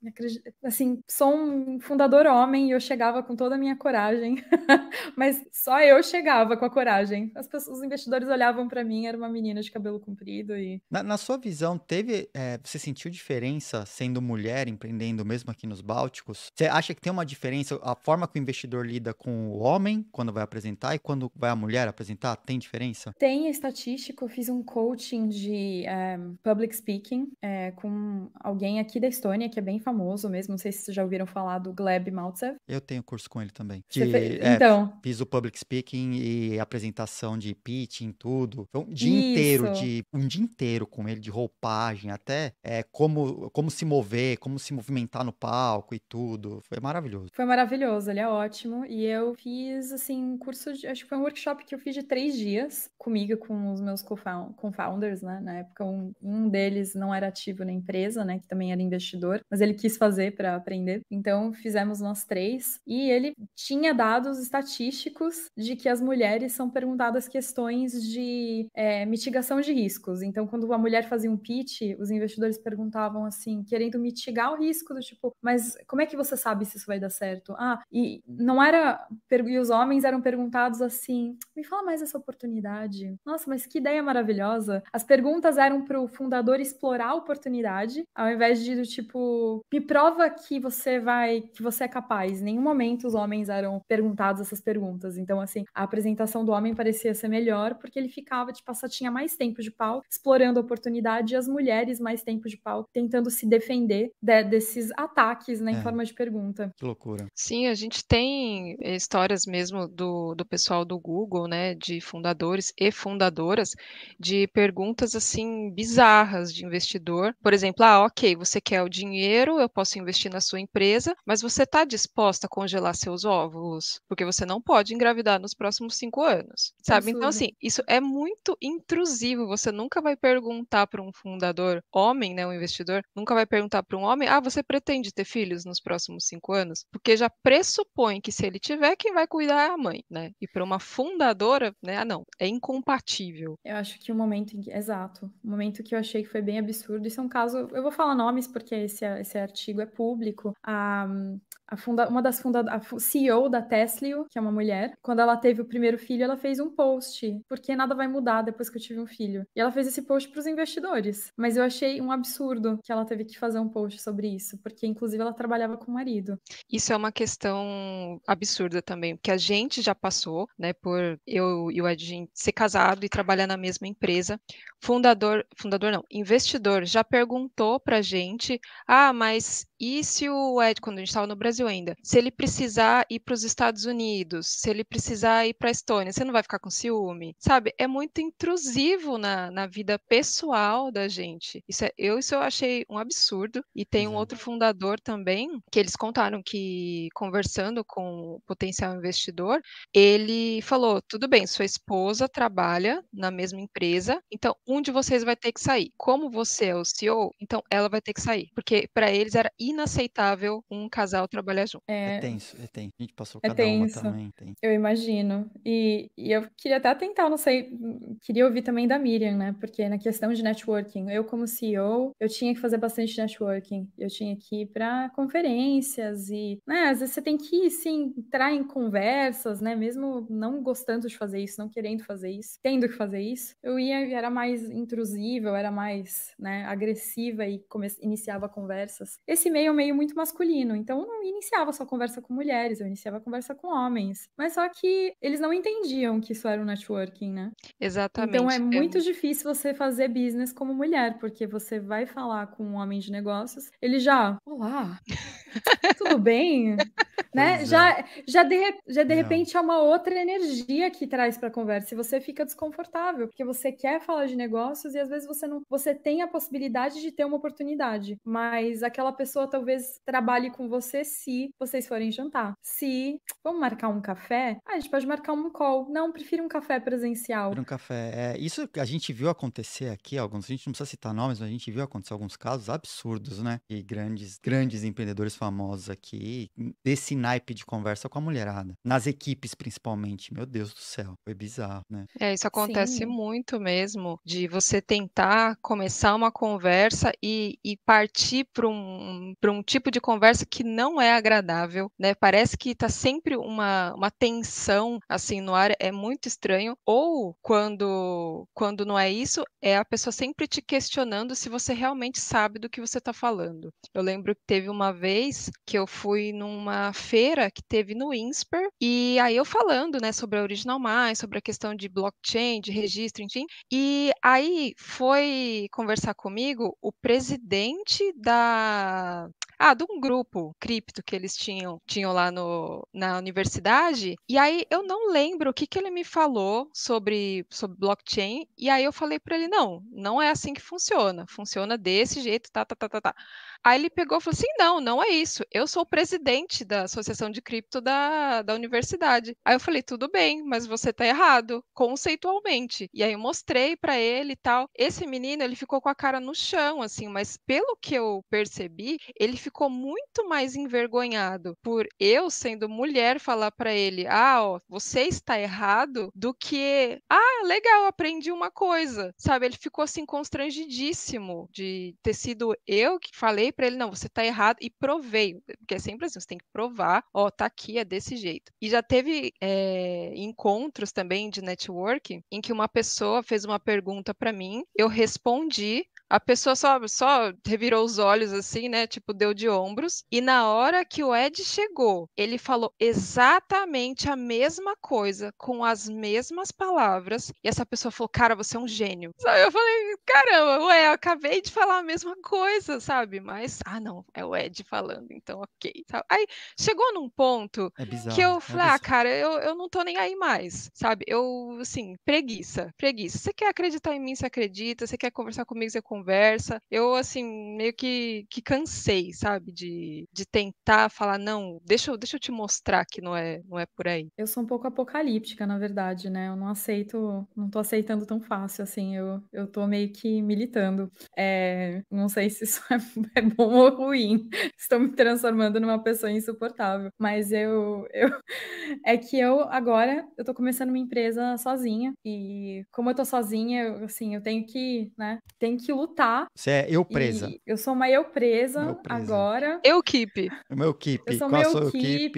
assim, sou um fundador homem e eu chegava com toda a minha coragem, mas só eu chegava com a coragem. As pessoas, os investidores olhavam para mim, era uma menina de cabelo comprido e. Na, na sua visão, teve, é, você sentiu diferença sendo mulher empreendendo mesmo aqui nos Bálticos? Você acha que tem uma diferença a forma que o investidor lida com o homem quando vai apresentar e quando vai a mulher apresentar? Tem diferença? Tem é estatístico fiz um coaching de é, public speaking é, com alguém aqui da Estônia, que é bem famoso mesmo. Não sei se vocês já ouviram falar do Gleb Maltsev. Eu tenho curso com ele também. De, fez... É, então. Fiz o public speaking e apresentação de pitching, tudo. um dia Isso. inteiro, de, um dia inteiro com ele, de roupagem até, eh, como, como se mover, como se movimentar no palco e tudo. Foi maravilhoso. Foi maravilhoso, ele é ótimo. E eu fiz, assim, um curso, de, acho que foi um workshop que eu fiz de três dias comigo, com os meus cofundadores com founders né? Na época, um, um deles não era ativo na empresa, né? Que também era investidor, mas ele quis fazer para aprender. Então, fizemos nós três. E ele tinha dados estatísticos de que as mulheres são perguntadas questões de é, mitigação de riscos. Então, quando a mulher fazia um pitch, os investidores perguntavam assim, querendo mitigar o risco, do tipo, mas como é que você sabe se isso vai dar certo? Ah, e não era. E os homens eram perguntados assim, me fala mais essa oportunidade. Nossa, mas que ideia maravilhosa maravilhosa. As perguntas eram para o fundador explorar a oportunidade, ao invés de do tipo, me prova que você vai, que você é capaz. Em nenhum momento os homens eram perguntados essas perguntas. Então, assim, a apresentação do homem parecia ser melhor, porque ele ficava, tipo, só tinha mais tempo de pau explorando a oportunidade e as mulheres mais tempo de pau tentando se defender de, desses ataques, né, em é. forma de pergunta. Que loucura. Sim, a gente tem eh, histórias mesmo do, do pessoal do Google, né, de fundadores e fundadoras de perguntas assim bizarras de investidor. Por exemplo, ah, ok, você quer o dinheiro, eu posso investir na sua empresa, mas você está disposta a congelar seus óvulos? Porque você não pode engravidar nos próximos cinco anos, sabe? Então, assim, isso é muito intrusivo. Você nunca vai perguntar para um fundador homem, né, um investidor, nunca vai perguntar para um homem, ah, você pretende ter filhos nos próximos cinco anos? Porque já pressupõe que se ele tiver, quem vai cuidar é a mãe, né? E para uma fundadora, né, ah, não, é incompatível. Eu acho acho que o momento que, exato, o momento que eu achei que foi bem absurdo, isso é um caso, eu vou falar nomes porque esse, esse artigo é público, a funda, uma das fundadoras, a CEO da Tesla, que é uma mulher, quando ela teve o primeiro filho, ela fez um post, porque nada vai mudar depois que eu tive um filho. E ela fez esse post para os investidores. Mas eu achei um absurdo que ela teve que fazer um post sobre isso, porque inclusive ela trabalhava com o marido. Isso é uma questão absurda também, porque a gente já passou, né, por eu e o Edinho ser casado e trabalhar na mesma empresa. Fundador, fundador não, investidor já perguntou pra gente: "Ah, mas e se o Ed, quando a gente estava no Brasil ainda, se ele precisar ir para os Estados Unidos, se ele precisar ir para a Estônia, você não vai ficar com ciúme? Sabe? É muito intrusivo na, na vida pessoal da gente. Isso é, eu, isso eu achei um absurdo. E tem um uhum. outro fundador também, que eles contaram que, conversando com o potencial investidor, ele falou: tudo bem, sua esposa trabalha na mesma empresa, então um de vocês vai ter que sair. Como você é o CEO, então ela vai ter que sair. Porque para eles era inaceitável um casal trabalhar junto. É, é tenso, é tenso. A gente passou é cada é uma também. Tem. Eu imagino. E, e eu queria até tentar, não sei, queria ouvir também da Miriam, né? Porque na questão de networking, eu como CEO, eu tinha que fazer bastante networking. Eu tinha que ir para conferências e, né, às vezes você tem que se entrar em conversas, né, mesmo não gostando de fazer isso, não querendo fazer isso, tendo que fazer isso. Eu ia era mais intrusiva, era mais, né, agressiva e iniciava conversas. Esse meio é um meio muito masculino, então eu não iniciava só conversa com mulheres, eu iniciava conversa com homens. Mas só que eles não entendiam que isso era um networking, né? Exatamente. Então é, é muito difícil você fazer business como mulher, porque você vai falar com um homem de negócios, ele já, olá, tudo bem? né? Já, é. já de, já de repente é uma outra energia que traz para conversa e você fica desconfortável, porque você quer falar de negócios e às vezes você não, você tem a possibilidade de ter uma oportunidade, mas aquela pessoa pessoa talvez trabalhe com você se vocês forem jantar. Se vamos marcar um café, ah, a gente pode marcar um call. Não, prefiro um café presencial. Prefiro um café. É, isso a gente viu acontecer aqui, alguns, a gente não precisa citar nomes, mas a gente viu acontecer alguns casos absurdos, né? E grandes, grandes empreendedores famosos aqui, desse naipe de conversa com a mulherada. Nas equipes, principalmente. Meu Deus do céu, foi bizarro, né? É, isso acontece Sim. muito mesmo, de você tentar começar uma conversa e, e partir para um para um tipo de conversa que não é agradável, né? Parece que tá sempre uma, uma tensão assim no ar, é muito estranho. Ou quando, quando não é isso, é a pessoa sempre te questionando se você realmente sabe do que você tá falando. Eu lembro que teve uma vez que eu fui numa feira que teve no INSPER, e aí eu falando, né, sobre a Original mais sobre a questão de blockchain, de registro, enfim. E aí foi conversar comigo o presidente da ah, de um grupo cripto que eles tinham, tinham lá no, na universidade. E aí eu não lembro o que, que ele me falou sobre, sobre blockchain. E aí eu falei para ele: não, não é assim que funciona. Funciona desse jeito, tá, tá, tá, tá, tá. Aí ele pegou e falou assim: não, não é isso. Eu sou o presidente da associação de cripto da, da universidade. Aí eu falei: tudo bem, mas você tá errado, conceitualmente. E aí eu mostrei para ele e tal. Esse menino, ele ficou com a cara no chão, assim, mas pelo que eu percebi, ele ficou ficou muito mais envergonhado por eu, sendo mulher, falar para ele: ah, ó, você está errado, do que, ah, legal, aprendi uma coisa, sabe? Ele ficou assim constrangidíssimo de ter sido eu que falei para ele: não, você está errado, e provei, porque é sempre assim, você tem que provar, ó, tá aqui, é desse jeito. E já teve é, encontros também de networking em que uma pessoa fez uma pergunta para mim, eu respondi a pessoa só, só revirou os olhos assim, né? Tipo, deu de ombros. E na hora que o Ed chegou, ele falou exatamente a mesma coisa, com as mesmas palavras. E essa pessoa falou: Cara, você é um gênio. Eu falei: Caramba, ué, eu acabei de falar a mesma coisa, sabe? Mas, ah, não, é o Ed falando, então ok. Aí chegou num ponto é bizarro, que eu é falei: é Ah, cara, eu, eu não tô nem aí mais, sabe? Eu, assim, preguiça, preguiça. Você quer acreditar em mim, você acredita. Você quer conversar comigo, você conversa conversa. Eu, assim, meio que, que cansei, sabe, de, de tentar falar, não, deixa eu, deixa eu te mostrar que não é, não é por aí. Eu sou um pouco apocalíptica, na verdade, né? Eu não aceito, não tô aceitando tão fácil, assim, eu, eu tô meio que militando. É, não sei se isso é, é bom ou ruim. Estou me transformando numa pessoa insuportável. Mas eu, eu. É que eu, agora, eu tô começando uma empresa sozinha. E como eu tô sozinha, eu, assim, eu tenho que, né? Tenho que lutar lutar. Tá? Você é eu presa. E eu sou uma eu presa, presa. agora. Eu keep. Meu keep. Eu sou uma eu keep.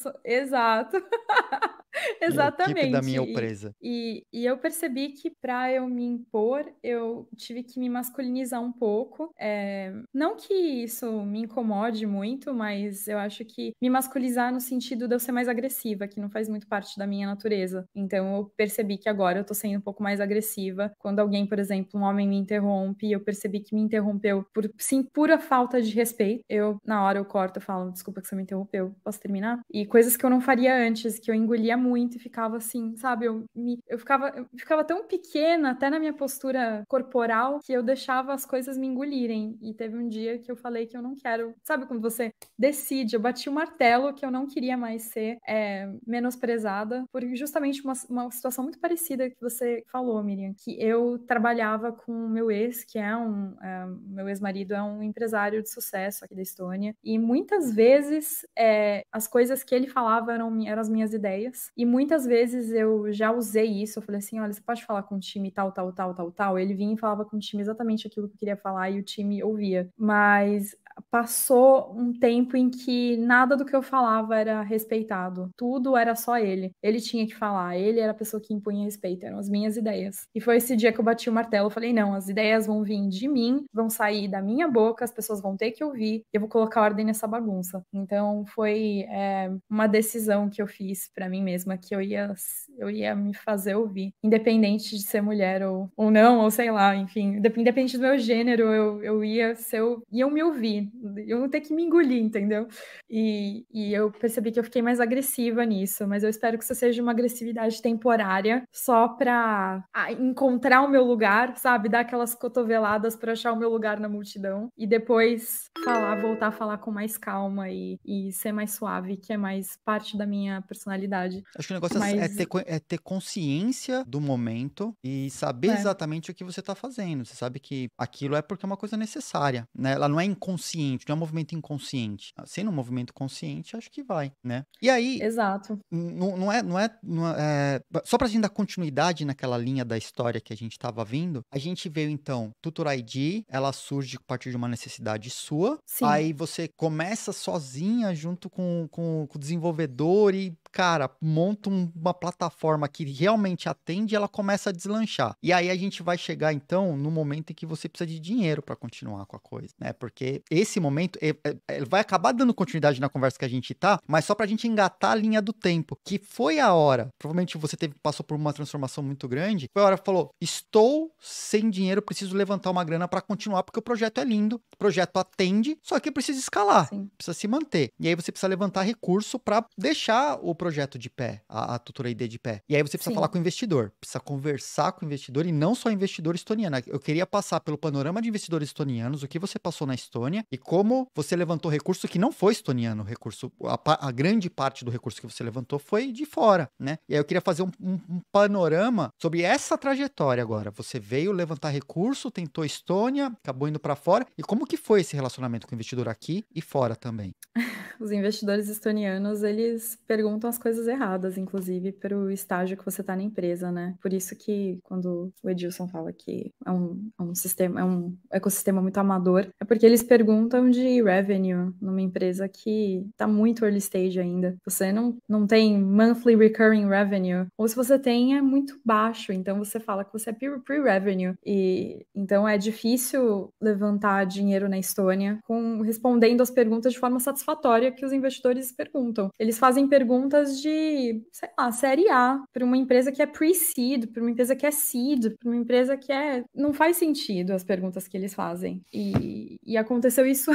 Sou... Exato. É Exatamente. da minha empresa. E, e, eu percebi que para eu me impor, eu tive que me masculinizar um pouco. É, não que isso me incomode muito, mas eu acho que me masculinizar no sentido de eu ser mais agressiva, que não faz muito parte da minha natureza. Então eu percebi que agora eu tô sendo um pouco mais agressiva. Quando alguém, por exemplo, um homem me interrompe, eu percebi que me interrompeu por sim pura falta de respeito. Eu na hora eu corto, eu falo, desculpa que você me interrompeu, posso terminar? E coisas que eu não faria antes, que eu engolia muito e ficava assim, sabe? Eu, me, eu, ficava, eu ficava tão pequena, até na minha postura corporal, que eu deixava as coisas me engolirem. E teve um dia que eu falei que eu não quero. Sabe quando você decide? Eu bati o martelo que eu não queria mais ser é, menosprezada, por justamente uma, uma situação muito parecida que você falou, Miriam, que eu trabalhava com o meu ex, que é um. É, meu ex-marido é um empresário de sucesso aqui da Estônia. E muitas vezes é, as coisas que ele falava eram, eram as minhas ideias. E muitas vezes eu já usei isso. Eu falei assim: olha, você pode falar com o time tal, tal, tal, tal, tal. Ele vinha e falava com o time exatamente aquilo que eu queria falar e o time ouvia. Mas passou um tempo em que nada do que eu falava era respeitado. Tudo era só ele. Ele tinha que falar, ele era a pessoa que impunha respeito, eram as minhas ideias. E foi esse dia que eu bati o martelo, eu falei: "Não, as ideias vão vir de mim, vão sair da minha boca, as pessoas vão ter que ouvir, eu vou colocar ordem nessa bagunça". Então foi é, uma decisão que eu fiz para mim mesma que eu ia eu ia me fazer ouvir, independente de ser mulher ou, ou não, ou sei lá, enfim, independente do meu gênero, eu, eu ia ser eu, me ouvir eu vou ter que me engolir, entendeu? E, e eu percebi que eu fiquei mais agressiva nisso, mas eu espero que isso seja uma agressividade temporária, só pra ah, encontrar o meu lugar, sabe? Dar aquelas cotoveladas pra achar o meu lugar na multidão e depois falar, voltar a falar com mais calma e, e ser mais suave, que é mais parte da minha personalidade. Acho que o negócio é mas... é, ter, é ter consciência do momento e saber é. exatamente o que você tá fazendo. Você sabe que aquilo é porque é uma coisa necessária, né? Ela não é inconsciente consciente, não é um movimento inconsciente. Ah, sendo um movimento consciente, acho que vai, né? E aí. Exato. Não, é, não, é, não é, é. Só pra gente dar continuidade naquela linha da história que a gente tava vindo, a gente veio então Tutor ID, ela surge a partir de uma necessidade sua. Sim. Aí você começa sozinha junto com, com, com o desenvolvedor e cara, monta uma plataforma que realmente atende, ela começa a deslanchar. E aí a gente vai chegar então no momento em que você precisa de dinheiro para continuar com a coisa, né? Porque esse momento ele, é, é, é, vai acabar dando continuidade na conversa que a gente tá, mas só pra gente engatar a linha do tempo, que foi a hora. Provavelmente você teve passou por uma transformação muito grande. Foi a hora que falou: "Estou sem dinheiro, preciso levantar uma grana para continuar porque o projeto é lindo, o projeto atende, só que precisa escalar, Sim. precisa se manter". E aí você precisa levantar recurso para deixar o projeto projeto de pé, a, a tutora ID de pé. E aí você precisa Sim. falar com o investidor, precisa conversar com o investidor e não só investidor estoniano. Eu queria passar pelo panorama de investidores estonianos, o que você passou na Estônia e como você levantou recurso que não foi estoniano, recurso a, a grande parte do recurso que você levantou foi de fora, né? E aí eu queria fazer um, um, um panorama sobre essa trajetória agora. Você veio levantar recurso, tentou Estônia, acabou indo para fora e como que foi esse relacionamento com o investidor aqui e fora também? Os investidores estonianos eles perguntam as coisas erradas, inclusive, pelo estágio que você está na empresa, né? Por isso que quando o Edilson fala que é um, é um sistema, é um ecossistema muito amador, é porque eles perguntam de revenue numa empresa que está muito early stage ainda. Você não, não tem monthly recurring revenue, ou se você tem, é muito baixo, então você fala que você é pre-revenue. E então é difícil levantar dinheiro na Estônia com respondendo as perguntas de forma satisfatória que os investidores perguntam. Eles fazem perguntas de, sei lá, série A, para uma empresa que é pre-seed, para uma empresa que é seed, para uma empresa que é. Não faz sentido as perguntas que eles fazem. E, e aconteceu isso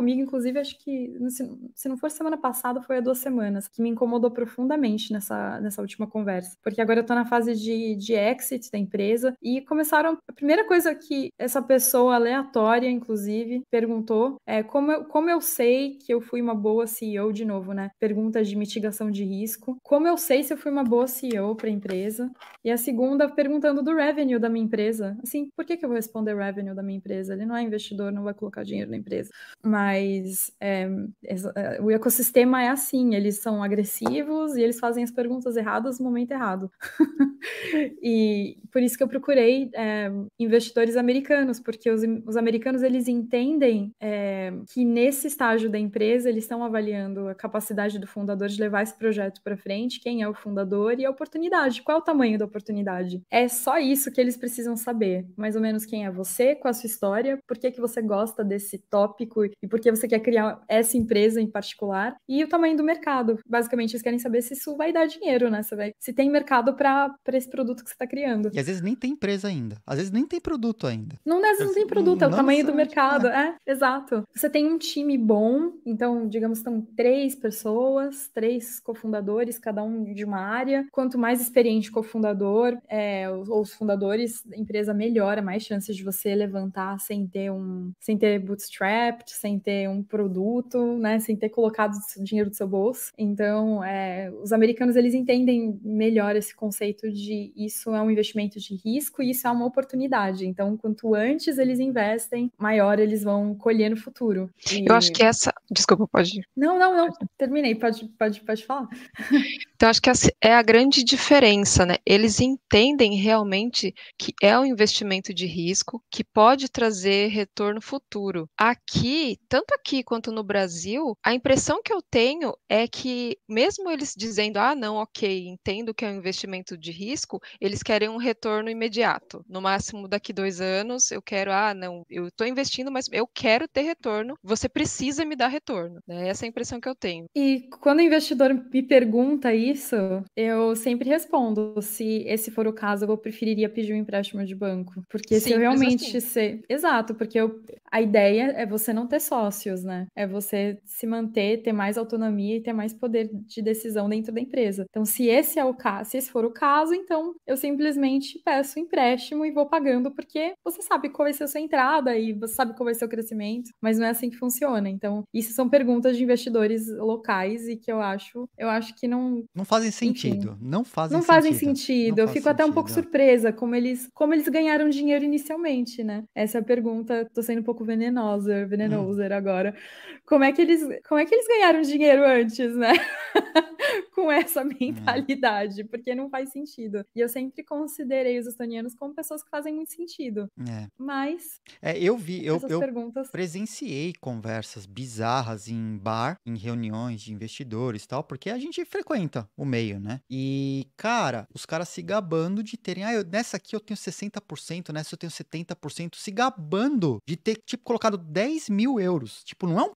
comigo, inclusive, acho que se não for semana passada, foi há duas semanas, que me incomodou profundamente nessa, nessa última conversa. Porque agora eu tô na fase de, de exit da empresa e começaram. A primeira coisa que essa pessoa aleatória, inclusive, perguntou é como eu, como eu sei que eu fui uma boa CEO de novo, né? pergunta de mitigação de risco. Como eu sei se eu fui uma boa CEO para a empresa? E a segunda perguntando do revenue da minha empresa. Assim, por que, que eu vou responder revenue da minha empresa? Ele não é investidor, não vai colocar dinheiro na empresa. Mas mas é, é, o ecossistema é assim, eles são agressivos e eles fazem as perguntas erradas no momento errado. e por isso que eu procurei é, investidores americanos, porque os, os americanos eles entendem é, que nesse estágio da empresa eles estão avaliando a capacidade do fundador de levar esse projeto para frente, quem é o fundador e a oportunidade, qual é o tamanho da oportunidade. É só isso que eles precisam saber, mais ou menos quem é você, qual a sua história, por que, que você gosta desse tópico e porque você quer criar essa empresa em particular e o tamanho do mercado. Basicamente, eles querem saber se isso vai dar dinheiro, né? Se, vai, se tem mercado para esse produto que você está criando. E às vezes nem tem empresa ainda. Às vezes nem tem produto ainda. Não, às vezes não tem produto, é o tamanho do mercado. É. é, exato. Você tem um time bom, então, digamos, estão três pessoas, três cofundadores, cada um de uma área. Quanto mais experiente o cofundador é, ou os fundadores, a empresa melhora, mais chances de você levantar sem ter um, sem ter bootstrapped, sem ter um produto, né, sem ter colocado dinheiro do seu bolso. Então, é, os americanos eles entendem melhor esse conceito de isso é um investimento de risco e isso é uma oportunidade. Então, quanto antes eles investem, maior eles vão colher no futuro. E... Eu acho que essa. Desculpa, pode. Não, não, não. Terminei. Pode, pode, pode falar. Então, acho que essa é a grande diferença, né? Eles entendem realmente que é um investimento de risco que pode trazer retorno futuro. Aqui tanto aqui quanto no Brasil, a impressão que eu tenho é que, mesmo eles dizendo, ah, não, ok, entendo que é um investimento de risco, eles querem um retorno imediato. No máximo daqui dois anos, eu quero, ah, não, eu estou investindo, mas eu quero ter retorno, você precisa me dar retorno. Né? Essa é a impressão que eu tenho. E quando o investidor me pergunta isso, eu sempre respondo: se esse for o caso, eu preferiria pedir um empréstimo de banco. Porque Simples se eu realmente assim. ser. Exato, porque eu... a ideia é você não ter só sócios, né? É você se manter, ter mais autonomia e ter mais poder de decisão dentro da empresa. Então, se esse é o caso, se esse for o caso, então eu simplesmente peço um empréstimo e vou pagando, porque você sabe qual vai ser a sua entrada e você sabe qual vai ser o crescimento, mas não é assim que funciona. Então, isso são perguntas de investidores locais e que eu acho, eu acho que não. Não fazem sentido. Enfim, não fazem não sentido. Fazem sentido. Não eu fico sentido. até um pouco surpresa como eles, como eles ganharam dinheiro inicialmente, né? Essa é a pergunta. Tô sendo um pouco venenosa, venenosa agora. Como é que eles, como é que eles ganharam dinheiro antes, né? com essa é. mentalidade, é. porque não faz sentido. E eu sempre considerei os estonianos como pessoas que fazem muito sentido. É. Mas. É, eu vi, eu, eu perguntas... presenciei conversas bizarras em bar, em reuniões de investidores e tal, porque a gente frequenta o meio, né? E, cara, os caras se gabando de terem. Ah, eu, nessa aqui eu tenho 60%, nessa eu tenho 70%, se gabando de ter, tipo, colocado 10 mil euros. Tipo, não é um.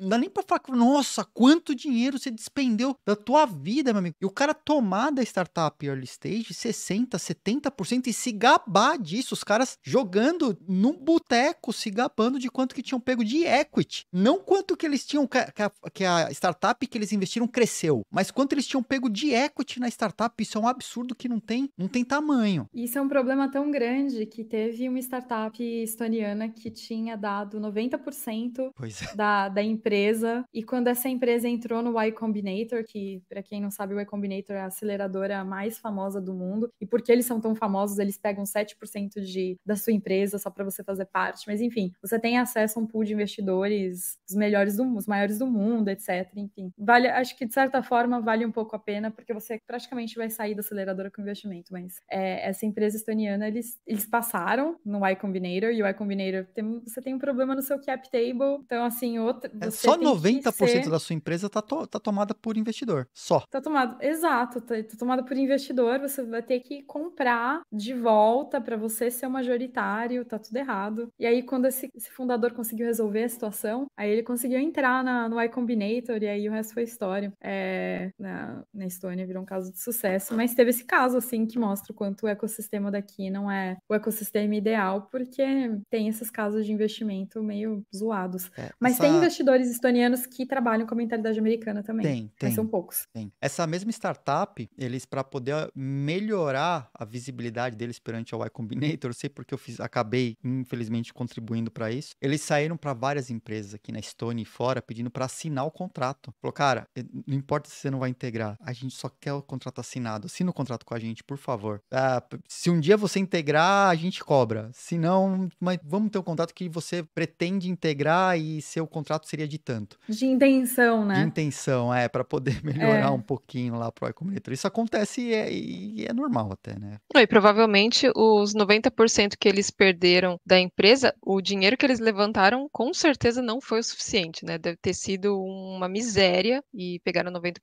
Não dá nem pra falar, nossa, quanto dinheiro você despendeu dependeu da tua vida, meu amigo. E o cara tomar da startup early stage 60%, 70% e se gabar disso, os caras jogando no boteco, se gabando de quanto que tinham pego de equity. Não quanto que eles tinham, que a, que a startup que eles investiram cresceu, mas quanto eles tinham pego de equity na startup. Isso é um absurdo que não tem, não tem tamanho. Isso é um problema tão grande que teve uma startup estoniana que tinha dado 90% é. da, da empresa e quando essa empresa entrou no Y Combinator, Combinator, que para quem não sabe, o E Combinator é a aceleradora mais famosa do mundo. E porque eles são tão famosos, eles pegam 7% de, da sua empresa só para você fazer parte. Mas enfim, você tem acesso a um pool de investidores, os melhores do os maiores do mundo, etc. Enfim, vale, acho que de certa forma vale um pouco a pena, porque você praticamente vai sair da aceleradora com investimento. Mas é, essa empresa estoniana, eles, eles passaram no Y Combinator, e o Y Combinator, tem, você tem um problema no seu cap table. Então, assim, outra. É, só 90% ser... da sua empresa está to, tá tomada por investidor. Só. Tá tomado, exato, tá, tá tomado por investidor, você vai ter que comprar de volta para você ser o majoritário, tá tudo errado. E aí, quando esse, esse, fundador conseguiu resolver a situação, aí ele conseguiu entrar na, no iCombinator e aí o resto foi história. É, na, na Estônia virou um caso de sucesso, mas teve esse caso, assim, que mostra o quanto o ecossistema daqui não é o ecossistema ideal, porque tem esses casos de investimento meio zoados. É, mas essa... tem investidores estonianos que trabalham com a mentalidade americana também. Tem, tem mas são poucos. Sim. Essa mesma startup, eles, para poder melhorar a visibilidade deles perante a Y Combinator, eu sei porque eu fiz, acabei, infelizmente, contribuindo para isso, eles saíram para várias empresas aqui na Estônia e fora pedindo para assinar o contrato. Falou, cara, eh, não importa se você não vai integrar, a gente só quer o contrato assinado. Assina o contrato com a gente, por favor. Ah, se um dia você integrar, a gente cobra. Se não, mas vamos ter um contrato que você pretende integrar e seu contrato seria de tanto. De intenção, né? De intenção, é, para poder poder é. melhorar é. um pouquinho lá para o comunitário. Isso acontece e é, e é, normal até, né? E provavelmente os 90% que eles perderam da empresa, o dinheiro que eles levantaram com certeza não foi o suficiente, né? Deve ter sido uma miséria e pegaram 90%.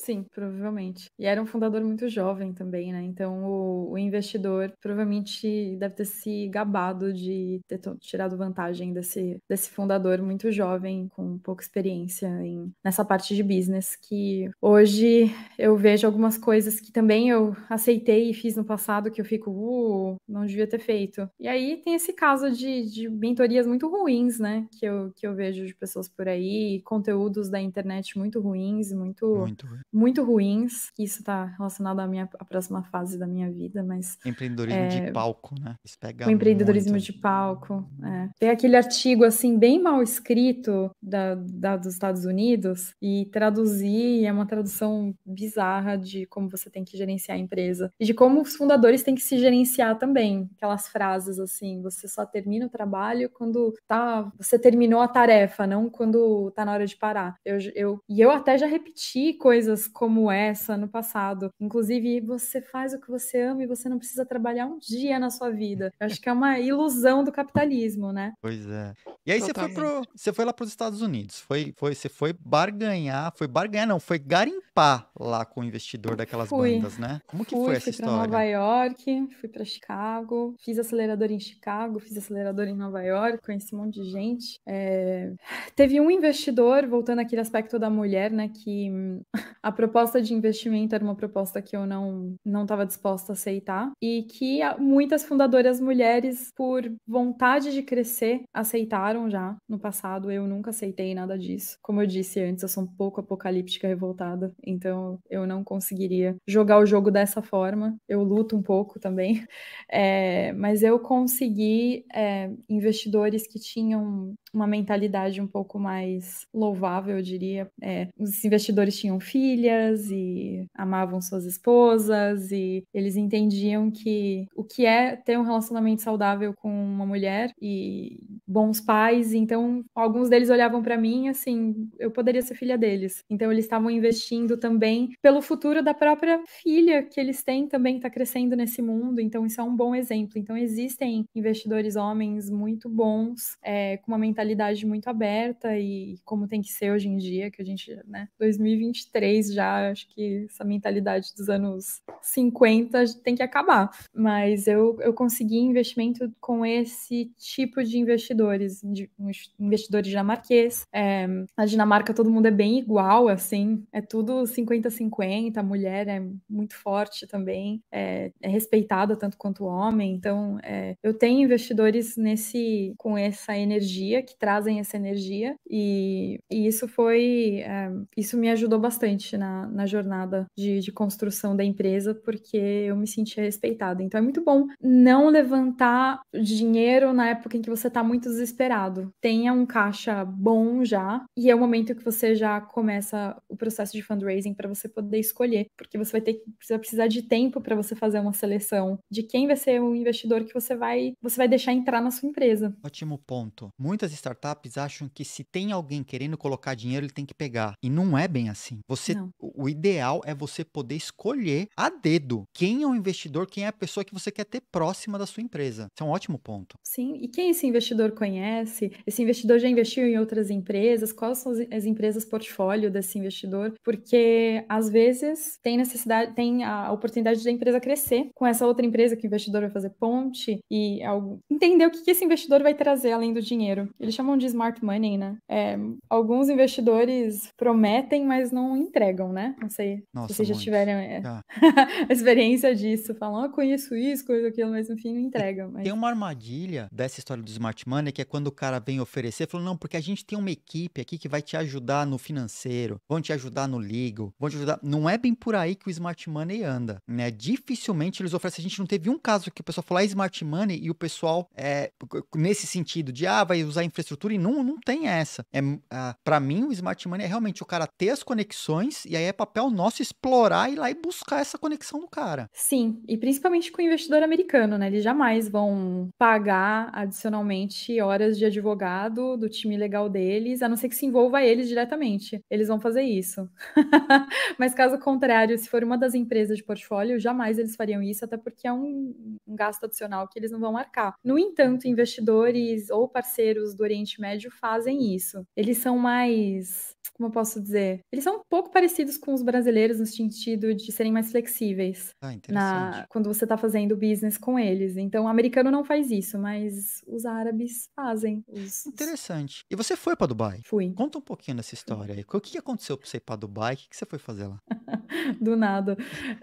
Sim, provavelmente. E era um fundador muito jovem também, né? Então o, o investidor provavelmente deve ter se gabado de ter tirado vantagem desse, desse fundador muito jovem, com pouca experiência em, nessa parte de business que hoje eu vejo algumas coisas que também eu aceitei e fiz no passado que eu fico, uh, não devia ter feito. E aí tem esse caso de, de mentorias muito ruins, né? Que eu, que eu vejo de pessoas por aí, conteúdos da internet muito ruins, muito, muito, muito ruins. Isso tá relacionado à minha à próxima fase da minha vida, mas. Empreendedorismo é, de palco, né? Isso pega o empreendedorismo muito. de palco. É. Tem aquele artigo assim, bem mal escrito da, da dos Estados Unidos e traduzir e é uma tradução bizarra de como você tem que gerenciar a empresa e de como os fundadores têm que se gerenciar também. Aquelas frases assim, você só termina o trabalho quando tá, você terminou a tarefa, não quando tá na hora de parar. Eu, eu, e eu até já repeti coisas como essa no passado. Inclusive, você faz o que você ama e você não precisa trabalhar um dia na sua vida. Eu acho que é uma ilusão do capitalismo, né? Pois é. E aí você foi, pro, você foi lá para os Estados Unidos. Foi, foi, você foi barganhar, foi barganhar não, foi garimpar lá com o investidor daquelas fui. bandas, né? Como que fui, foi essa fui história? Fui para Nova York, fui para Chicago, fiz acelerador em Chicago, fiz acelerador em Nova York, conheci um monte de gente. É... Teve um investidor, voltando aquele aspecto da mulher, né, que a proposta de investimento era uma proposta que eu não não estava disposta a aceitar e que muitas fundadoras mulheres por vontade de crescer aceitaram já no passado, eu nunca aceitei nada disso. Como eu disse antes, eu sou um pouco apocalíptica crítica revoltada. Então eu não conseguiria jogar o jogo dessa forma. Eu luto um pouco também. É, mas eu consegui é, investidores que tinham uma mentalidade um pouco mais louvável, eu diria. É, os investidores tinham filhas e amavam suas esposas e eles entendiam que o que é ter um relacionamento saudável com uma mulher e bons pais. Então, alguns deles olhavam para mim assim, eu poderia ser filha deles. Então, eles estavam investindo também pelo futuro da própria filha que eles têm também está crescendo nesse mundo. Então, isso é um bom exemplo. Então, existem investidores homens muito bons é, com uma mentalidade mentalidade muito aberta e, como tem que ser hoje em dia, que a gente, né, 2023 já, acho que essa mentalidade dos anos 50 tem que acabar. Mas eu, eu consegui investimento com esse tipo de investidores, de, investidores dinamarquês. É, na Dinamarca todo mundo é bem igual, assim, é tudo 50-50, a mulher é muito forte também, é, é respeitada tanto quanto o homem, então é, eu tenho investidores nesse com essa energia que trazem essa energia. E, e isso foi. É, isso me ajudou bastante na, na jornada de, de, construção da empresa, porque eu me sentia respeitada. Então é muito bom não levantar dinheiro na época em que você está muito desesperado. Tenha um caixa bom já, e é o momento que você já começa o processo de fundraising para você poder escolher, porque você vai ter que precisar de tempo para você fazer uma seleção de quem vai ser o investidor que você vai você vai deixar entrar na sua empresa. Ótimo ponto. Muitas startups acham que se tem alguém querendo colocar dinheiro, ele tem que pegar. E não é bem assim. Você, o ideal é você poder escolher a dedo quem é o investidor, quem é a pessoa que você quer ter próxima da sua empresa. Isso é um ótimo ponto. Sim, e quem esse investidor conhece? Esse investidor já investiu em outras empresas? Quais são as empresas portfólio desse investidor? Porque às vezes tem necessidade, tem a oportunidade da empresa crescer com essa outra empresa que o investidor vai fazer ponte e algo... entender o que esse investidor vai trazer além do dinheiro. Ele eles chamam de smart money, né? É, alguns investidores prometem, mas não entregam, né? Não sei Nossa, se vocês já tiveram é, ah. a experiência disso. Falam, ah, conheço isso, coisa aquilo, mas enfim, não entregam. Mas... Tem uma armadilha dessa história do smart money, que é quando o cara vem oferecer, falou, não, porque a gente tem uma equipe aqui que vai te ajudar no financeiro, vão te ajudar no legal, vão te ajudar. Não é bem por aí que o smart money anda, né? Dificilmente eles oferecem. A gente não teve um caso que o pessoal falou, ah, smart money, e o pessoal, é, nesse sentido de, ah, vai usar infraestrutura e não, não tem essa. É, uh, ah, para mim, o smart money é realmente o cara ter as conexões e aí é papel nosso explorar e ir lá e buscar essa conexão do cara. Sim, e principalmente com o investidor americano, né? Eles jamais vão pagar adicionalmente horas de advogado do time legal deles, a não ser que se envolva eles diretamente. Eles vão fazer isso. Mas caso contrário, se for uma das empresas de portfólio, jamais eles fariam isso, até porque é um, um gasto adicional que eles não vão marcar. No entanto, investidores ou parceiros do Oriente Médio fazem isso. Eles são mais, como eu posso dizer, eles são um pouco parecidos com os brasileiros no sentido de serem mais flexíveis ah, na, quando você está fazendo business com eles. Então, o americano não faz isso, mas os árabes fazem. Os, Interessante. E você foi para Dubai? Fui. Conta um pouquinho dessa história aí. O que aconteceu para você ir para Dubai? O que você foi fazer lá? Do nada.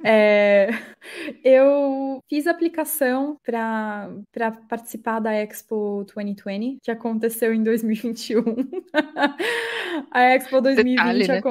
É, eu fiz aplicação para participar da Expo 2020, que aconteceu aconteceu em 2021. a Expo 2020. Detalhe, né?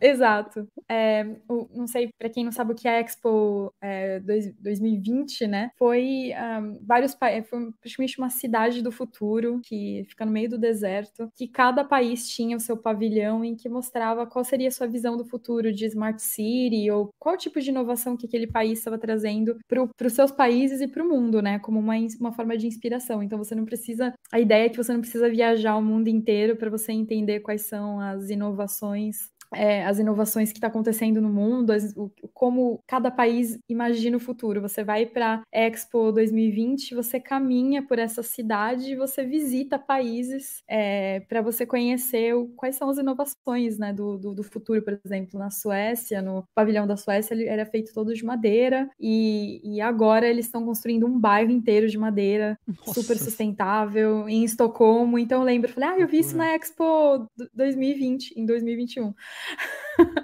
Exato. É, o, não sei, para quem não sabe o que é a Expo é, dois, 2020, né? Foi um, vários países. É, foi praticamente uma cidade do futuro que fica no meio do deserto, que cada país tinha o seu pavilhão e que mostrava qual seria a sua visão do futuro de Smart City ou qual tipo de inovação que aquele país estava trazendo para os seus países e para o mundo, né? Como uma, uma forma de inspiração. Então você não precisa. A ideia é que você não precisa viajar o mundo inteiro para você entender quais são as inovações é, as inovações que está acontecendo no mundo, as, o, como cada país imagina o futuro. Você vai para Expo 2020, você caminha por essa cidade, você visita países é, para você conhecer o, quais são as inovações né, do, do, do, futuro, por exemplo, na Suécia, no pavilhão da Suécia, ele era feito todo de madeira e, e agora eles estão construindo um bairro inteiro de madeira, Nossa. super sustentável, em Estocolmo. Então eu lembro, falei, ah, eu vi isso na Expo 2020, em 2021.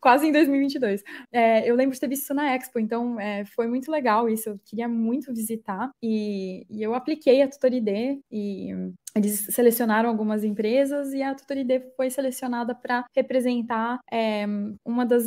Quase em 2022. É, eu lembro de ter visto isso na Expo, então é, foi muito legal isso. Eu queria muito visitar. E, e eu apliquei a tutoridade e eles selecionaram algumas empresas e a D foi selecionada para representar é, uma, das,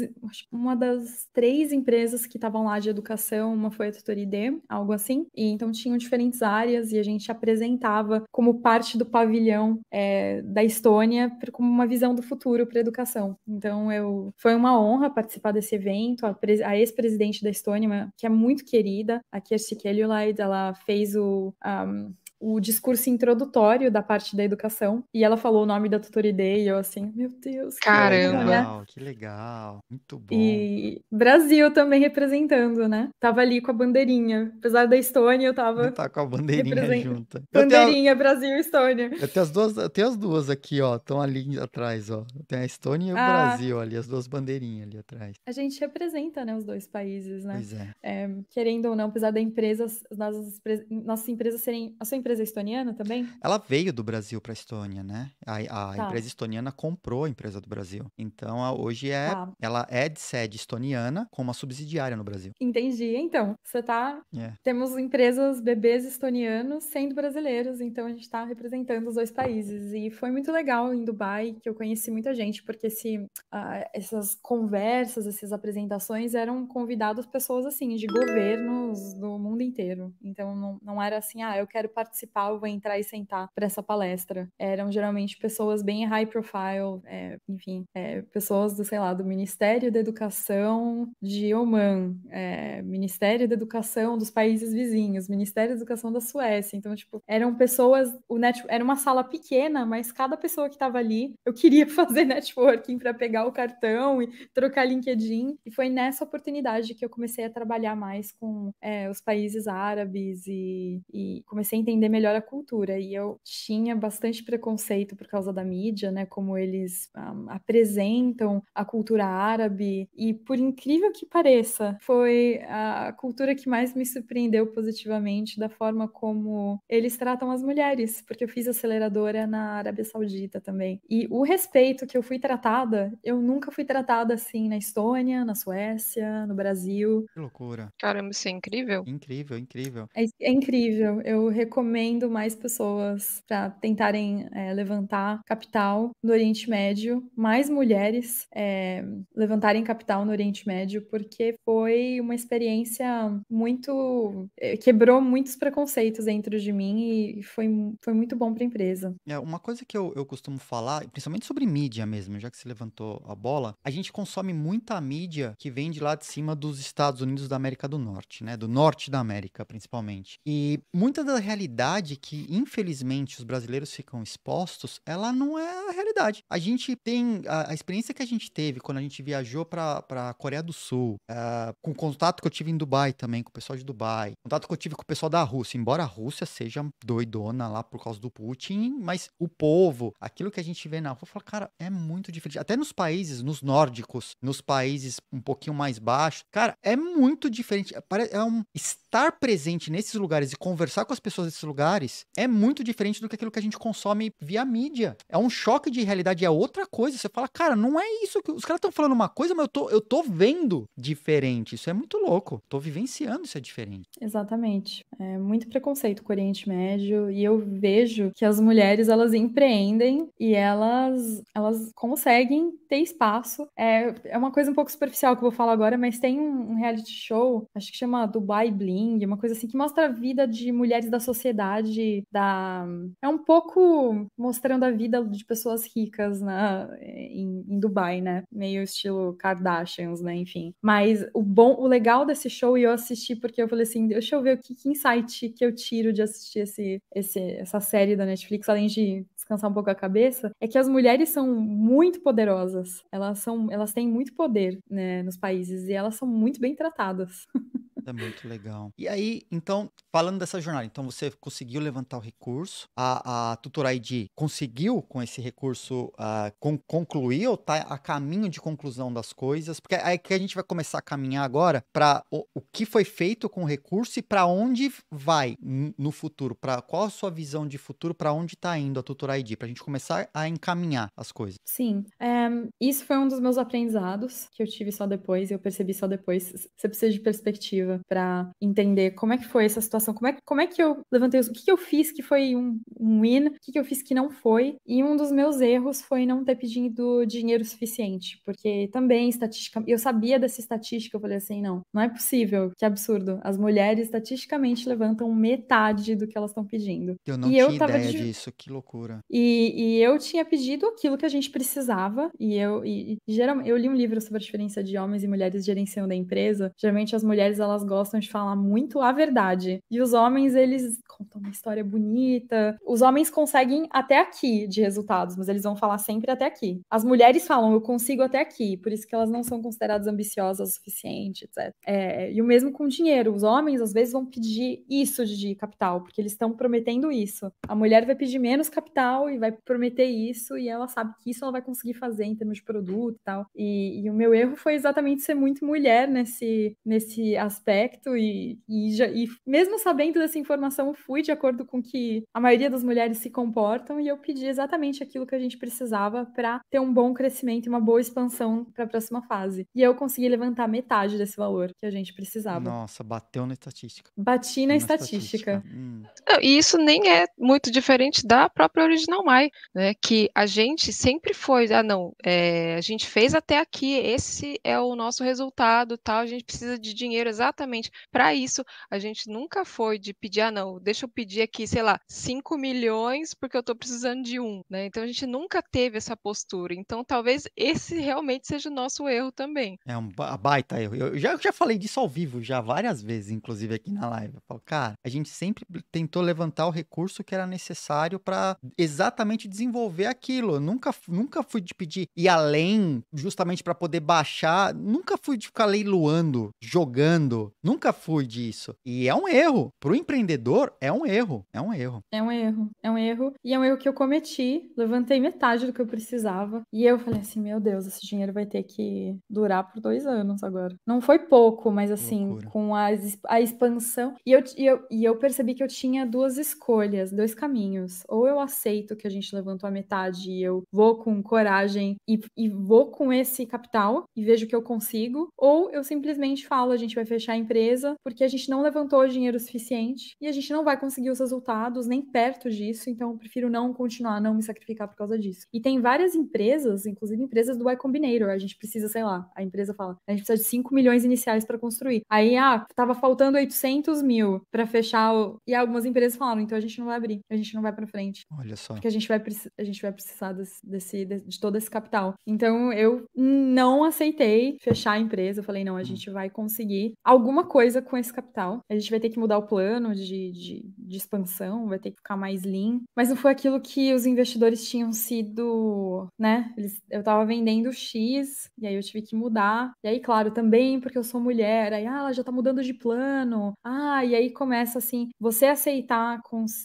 uma das três empresas que estavam lá de educação, uma foi a D, algo assim, e então tinham diferentes áreas e a gente apresentava como parte do pavilhão é, da Estônia como uma visão do futuro para a educação. Então eu foi uma honra participar desse evento, a, a ex-presidente da Estônia, que é muito querida, a Kirsti Keljulaid, ela fez o... Um, o discurso introdutório da parte da educação. E ela falou o nome da tutoria e eu assim, meu Deus. Caramba! Que legal, né? que legal. Muito bom. E Brasil também representando, né? Tava ali com a bandeirinha. Apesar da Estônia, eu tava... tá com a bandeirinha represent... junta. Bandeirinha, tenho... Brasil e Estônia. Eu tenho as duas, eu tenho as duas aqui, ó. Estão ali atrás, ó. Tem a Estônia e o ah. Brasil ali, as duas bandeirinhas ali atrás. A gente representa, né, os dois países, né? Pois é. é querendo ou não, apesar da empresa, nossas, nossas empresas serem... A sua empresa empresa estoniana também? Ela veio do Brasil para a Estônia, né? A, a tá. empresa estoniana comprou a empresa do Brasil. Então, hoje é, tá. ela é de sede estoniana com uma subsidiária no Brasil. Entendi. Então, você tá. É. Temos empresas bebês estonianos sendo brasileiros, então a gente está representando os dois países. E foi muito legal em Dubai, que eu conheci muita gente, porque esse, uh, essas conversas, essas apresentações eram convidadas pessoas assim, de governos do mundo inteiro. Então, não, não era assim, ah, eu quero participar participar entrar e sentar para essa palestra. Eram geralmente pessoas bem high profile, é, enfim, é, pessoas do, sei lá, do Ministério da Educação de Oman, é, Ministério da Educação dos países vizinhos, Ministério da Educação da Suécia. Então, tipo, eram pessoas, o net, era uma sala pequena, mas cada pessoa que estava ali, eu queria fazer networking para pegar o cartão e trocar LinkedIn. E foi nessa oportunidade que eu comecei a trabalhar mais com é, os países árabes e, e comecei a entender entender melhor a cultura. E eu tinha bastante preconceito por causa da mídia, né? Como eles um, apresentam a cultura árabe. E por incrível que pareça, foi a cultura que mais me surpreendeu positivamente da forma como eles tratam as mulheres, porque eu fiz aceleradora na Arábia Saudita também. E o respeito que eu fui tratada, eu nunca fui tratada assim na Estônia, na Suécia, no Brasil. Que loucura. Caramba, isso é incrível. Incrível, incrível. é, é incrível. Eu recomendo recomendo mais pessoas para tentarem é, levantar capital no Oriente Médio, mais mulheres é, levantarem capital no Oriente Médio, porque foi uma experiência muito. É, quebrou muitos preconceitos dentro de mim e foi, foi muito bom para a empresa. É, uma coisa que eu, eu costumo falar, principalmente sobre mídia mesmo, já que você levantou a bola, a gente consome muita mídia que vem de lá de cima dos Estados Unidos da América do Norte, né? Do norte da América, principalmente. E muita da realidade realidade que, infelizmente, os brasileiros ficam expostos, ela não é a realidade. A gente tem. A, a experiência que a gente teve quando a gente viajou para a Coreia do Sul, uh, com o contato que eu tive em Dubai também, com o pessoal de Dubai, contato que eu tive com o pessoal da Rússia, embora a Rússia seja doidona lá por causa do Putin, mas o povo, aquilo que a gente vê na rua, fala, cara, é muito diferente. Até nos países, nos nórdicos, nos países um pouquinho mais baixos, cara, é muito diferente. É um estar presente nesses lugares e conversar com as pessoas desses lugares é muito diferente do que aquilo que a gente consome via mídia. É um choque de realidade, é outra coisa. Você fala, cara, não é isso que. Os caras estão falando uma coisa, mas eu tô, eu tô vendo diferente. Isso é muito louco. Tô vivenciando isso é diferente. Exatamente. É muito preconceito com o Oriente Médio. E eu vejo que as mulheres elas empreendem e elas, elas conseguem ter espaço. É, é uma coisa um pouco superficial que eu vou falar agora, mas tem um, um reality show, acho que chama Dubai Bling King, uma coisa assim, que mostra a vida de mulheres da sociedade, da... É um pouco mostrando a vida de pessoas ricas na... Né, em, em Dubai, né? Meio estilo Kardashians, né? Enfim. Mas o bom, o legal desse show, e eu assisti porque eu falei assim, deixa eu ver o que, que insight que eu tiro de assistir esse, esse, essa série da Netflix, além de descansar um pouco a cabeça, é que as mulheres são muito poderosas. Elas são, elas têm muito poder, né, nos países e elas são muito bem tratadas. É muito legal. E aí, então, falando dessa jornada, então você conseguiu levantar o recurso, a, a Tutor ID conseguiu com esse recurso uh, con concluir ou tá a caminho de conclusão das coisas? Porque é que a gente vai começar a caminhar agora para o, o, que foi feito com o recurso e para onde vai no futuro, para qual a sua visão de futuro, para onde está indo a Tutor ID, para a gente começar a encaminhar as coisas. Sim, eh, isso foi um dos meus aprendizados que eu tive só depois, eu percebi só depois. Você precisa de perspectiva narrativa para entender como é que foi essa situação, como é, como é que eu levantei os. O que, que eu fiz que foi um, um win, o que, que eu fiz que não foi. E um dos meus erros foi não ter pedido dinheiro suficiente, porque também estatística. Eu sabia dessa estatística, eu falei assim: não, não é possível, que absurdo. As mulheres estatisticamente levantam metade do que elas estão pedindo. Eu não e tinha eu tava ideia de... disso, que loucura. E, e eu tinha pedido aquilo que a gente precisava, e eu, e, e, geral, eu li um livro sobre a diferença de homens e mulheres gerenciando a empresa. Geralmente as mulheres elas elas gostam de falar muito a verdade. E os homens, eles contam uma história bonita. Os homens conseguem até aqui de resultados, mas eles vão falar sempre até aqui. As mulheres falam, eu consigo até aqui, por isso que elas não são consideradas ambiciosas o suficiente, etc. É, e o mesmo com dinheiro. Os homens, às vezes, vão pedir isso de capital, porque eles estão prometendo isso. A mulher vai pedir menos capital e vai prometer isso, e ela sabe que isso ela vai conseguir fazer em termos de produto e tal. E, e o meu erro foi exatamente ser muito mulher nesse, nesse aspecto aspecto e, e, já, e mesmo sabendo dessa informação, fui de acordo com que a maioria das mulheres se comportam e eu pedi exatamente aquilo que a gente precisava para ter um bom crescimento e uma boa expansão para a próxima fase. E eu consegui levantar metade desse valor que a gente precisava. Nossa, bateu na estatística. Bati na, na estatística. estatística. Hum. Não, e isso nem é muito diferente da própria Original Mai, né? Que a gente sempre foi, ah, não, é, a gente fez até aqui, esse é o nosso resultado, tal, a gente precisa de dinheiro exatamente exatamente para isso. A gente nunca foi de pedir, ah, não, deixa eu pedir aqui, sei lá, 5 milhões porque eu estou precisando de um, né? Então a gente nunca teve essa postura. Então talvez esse realmente seja o nosso erro também. É um baita erro. Eu já, eu já falei disso ao vivo já várias vezes, inclusive aqui na live. Eu falo, cara, a gente sempre tentou levantar o recurso que era necessário para exatamente desenvolver aquilo. Eu nunca, nunca fui de pedir e além, justamente para poder baixar. Nunca fui de ficar leiloando, jogando nunca fui disso. E é um erro. Pro empreendedor, é um erro. É um erro. É um erro. É um erro. E é um erro que eu cometi. Levantei metade do que eu precisava. E eu falei assim: meu Deus, esse dinheiro vai ter que durar por dois anos agora. Não foi pouco, mas assim, Loucura. com a, a expansão. E eu, e, eu, e eu percebi que eu tinha duas escolhas, dois caminhos. Ou eu aceito que a gente levantou a metade e eu vou com coragem e, e vou com esse capital e vejo que eu consigo. Ou eu simplesmente falo: a gente vai fechar empresa, porque a gente não levantou dinheiro suficiente e a gente não vai conseguir os resultados nem perto disso, então eu prefiro não continuar, não me sacrificar por causa disso. E tem várias empresas, inclusive empresas do Y Combinator, a gente precisa, sei lá, a empresa fala, a gente precisa de 5 milhões iniciais para construir. Aí, ah, tava faltando 800 mil para fechar o... e algumas empresas falaram, então a gente não vai abrir, a gente não vai para frente. Olha só. Porque a gente vai, a gente vai precisar desse, desse, de todo esse capital. Então eu não aceitei fechar a empresa, eu falei, não, a hum. gente vai conseguir. Algum alguma coisa com esse capital. A gente vai ter que mudar o plano de, de, de expansão, vai ter que ficar mais lean. Mas não foi aquilo que os investidores tinham sido, né? Eles, eu tava vendendo X, e aí eu tive que mudar. E aí, claro, também porque eu sou mulher, aí, ah, ela já tá mudando de plano. Ah, e aí começa assim, você aceitar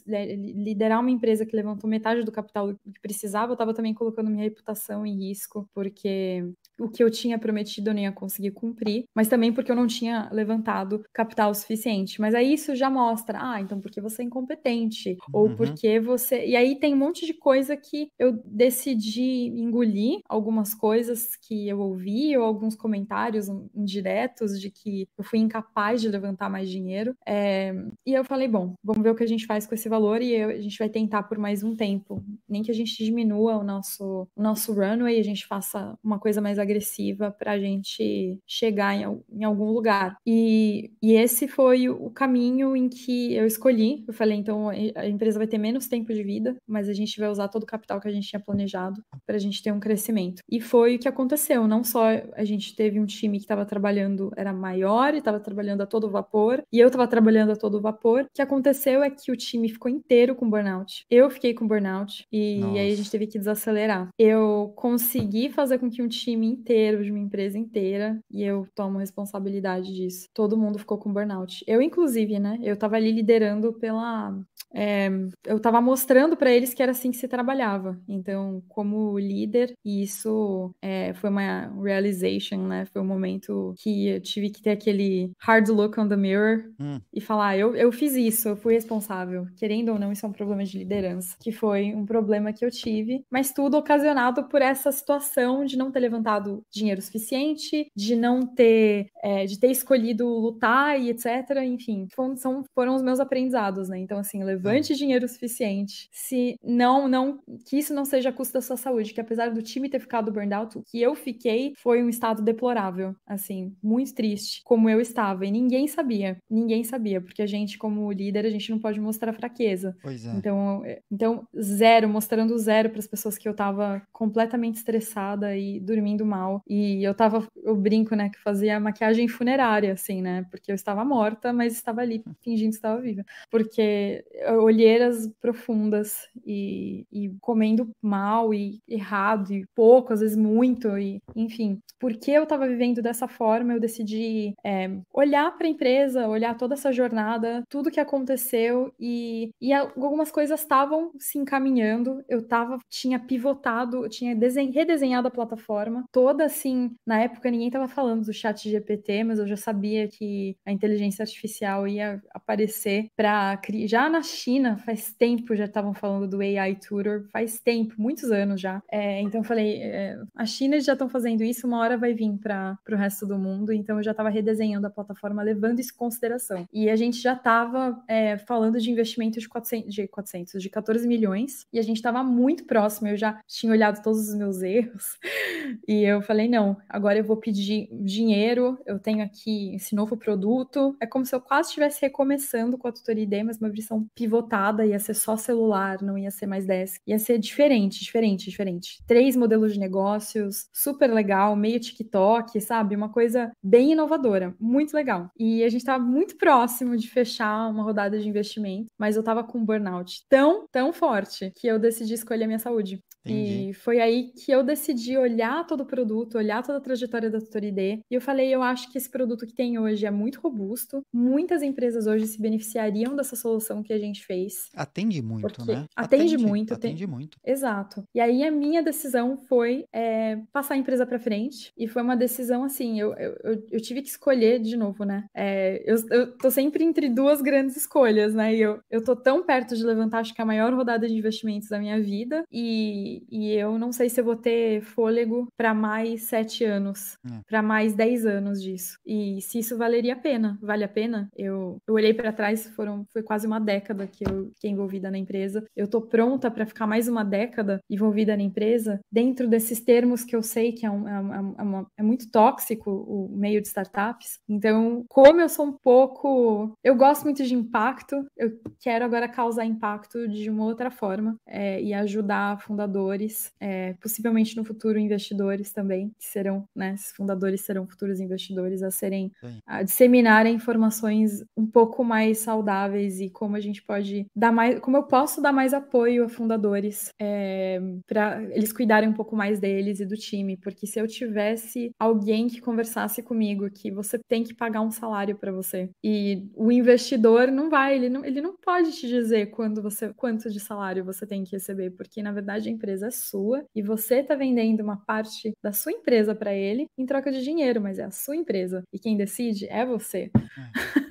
né, liderar uma empresa que levantou metade do capital que precisava, eu tava também colocando minha reputação em risco, porque o que eu tinha prometido eu não ia conseguir cumprir, mas também porque eu não tinha levantado capital suficiente. Mas aí isso já mostra, ah, então porque você é incompetente, ou uhum. porque você. E aí tem um monte de coisa que eu decidi engolir, algumas coisas que eu ouvi, ou alguns comentários indiretos de que eu fui incapaz de levantar mais dinheiro. É... E eu falei, bom, vamos ver o que a gente faz com esse valor e eu, a gente vai tentar por mais um tempo. Nem que a gente diminua o nosso, o nosso runway, a gente faça uma coisa mais agressiva para a gente chegar em, em algum lugar. E, e, esse foi o caminho em que eu escolhi. Eu falei, então a empresa vai ter menos tempo de vida, mas a gente vai usar todo o capital que a gente tinha planejado para a gente ter um crescimento. E foi o que aconteceu. Não só a gente teve um time que estava trabalhando, era maior e estava trabalhando a todo vapor, e eu estava trabalhando a todo vapor. O que aconteceu é que o time ficou inteiro com burnout. Eu fiquei com burnout e, e aí a gente teve que desacelerar. Eu consegui fazer com que um time inteiro, de uma empresa inteira, e eu tomo responsabilidade disso. Todo mundo ficou com burnout. Eu, inclusive, né? Eu tava ali liderando pela. É, eu tava mostrando para eles que era assim que se trabalhava. Então, como líder, isso é, foi uma realization, né? Foi um momento que eu tive que ter aquele hard look on the mirror hum. e falar: eu, eu fiz isso, eu fui responsável. Querendo ou não, isso é um problema de liderança, que foi um problema que eu tive, mas tudo ocasionado por essa situação de não ter levantado dinheiro suficiente, de não ter, é, de ter escolhido lutar e etc. Enfim, foram, são, foram os meus aprendizados, né? Então, assim, levante uhum. dinheiro suficiente. Se não, não, que isso não seja a custo da sua saúde, que apesar do time ter ficado burnout, que eu fiquei foi um estado deplorável, assim, muito triste, como eu estava. E ninguém sabia, ninguém sabia, porque a gente, como líder, a gente não pode mostrar fraqueza. Pois é. Então, é, então zero, mostrando zero para as pessoas que eu estava completamente estressada e dormindo mal e eu tava, eu brinco, né, que fazia maquiagem funerária, assim, né? Porque eu estava morta, mas estava ali fingindo que estava viva. Porque olheiras profundas e, e comendo mal e errado e pouco, às vezes muito, e enfim. Porque eu tava vivendo dessa forma, eu decidi é, olhar para a empresa, olhar toda essa jornada, tudo que aconteceu e, e algumas coisas estavam se encaminhando. Eu tava, tinha pivotado, eu tinha desen, redesenhado a plataforma toda, assim, na época ninguém estava falando do chat GPT, mas eu já sabia que a inteligência artificial ia aparecer para criar. já na China faz tempo já estavam falando do AI Tutor, faz tempo, muitos anos já. É, então eu falei, é, a China já estão fazendo isso, uma hora vai vir para o resto do mundo, então eu já estava redesenhando a plataforma levando isso em consideração. E a gente já estava é, falando de investimento de 400, de 400, de 14 milhões, e a gente estava muito próximo, eu já tinha olhado todos os meus erros, e eu eu falei, não, agora eu vou pedir dinheiro, eu tenho aqui esse novo produto. É como se eu quase estivesse recomeçando com a tutoria ID, mas uma versão pivotada, ia ser só celular, não ia ser mais desk. Ia ser diferente, diferente, diferente. Três modelos de negócios, super legal, meio TikTok, sabe? Uma coisa bem inovadora, muito legal. E a gente estava muito próximo de fechar uma rodada de investimento, mas eu estava com um burnout tão, tão forte que eu decidi escolher a minha saúde. Entendi. E foi aí que eu decidi olhar todo o produto, olhar toda a trajetória da Tutor ID. E eu falei, eu acho que esse produto que tem hoje é muito robusto. Muitas empresas hoje se beneficiariam dessa solução que a gente fez. Atende muito, né? Atende, atende muito. Atende muito. Exato. E aí a minha decisão foi é, passar a empresa para frente. E foi uma decisão assim, eu, eu, eu tive que escolher de novo, né? É, eu, eu tô sempre entre duas grandes escolhas, né? E eu, eu tô tão perto de levantar, acho que a maior rodada de investimentos da minha vida. E e, eu não sei se eu vou ter fôlego para mais sete anos, é. para mais dez anos disso. E se isso valeria a pena, vale a pena? Eu, eu olhei para trás, foram foi quase uma década que eu fiquei envolvida na empresa. Eu tô pronta para ficar mais uma década envolvida na empresa dentro desses termos que eu sei que é, um, é, é, é, uma, é muito tóxico o meio de startups. Então, como eu sou um pouco, eu gosto muito de impacto. Eu quero agora causar impacto de uma outra forma é, e ajudar a fundadora fundadores, é, possivelmente no futuro investidores também, que serão, né, esses fundadores serão futuros investidores a serem, a disseminar informações um pouco mais saudáveis e como a gente pode dar mais, como eu posso dar mais apoio a fundadores é, para eles cuidarem um pouco mais deles e do time, porque se eu tivesse alguém que conversasse comigo que você tem que pagar um salário para você e o investidor não vai, ele não, ele não pode te dizer quando você, quanto de salário você tem que receber, porque na verdade a empresa empresa é sua e você está vendendo uma parte da sua empresa para ele em troca de dinheiro, mas é a sua empresa e quem decide é você. É.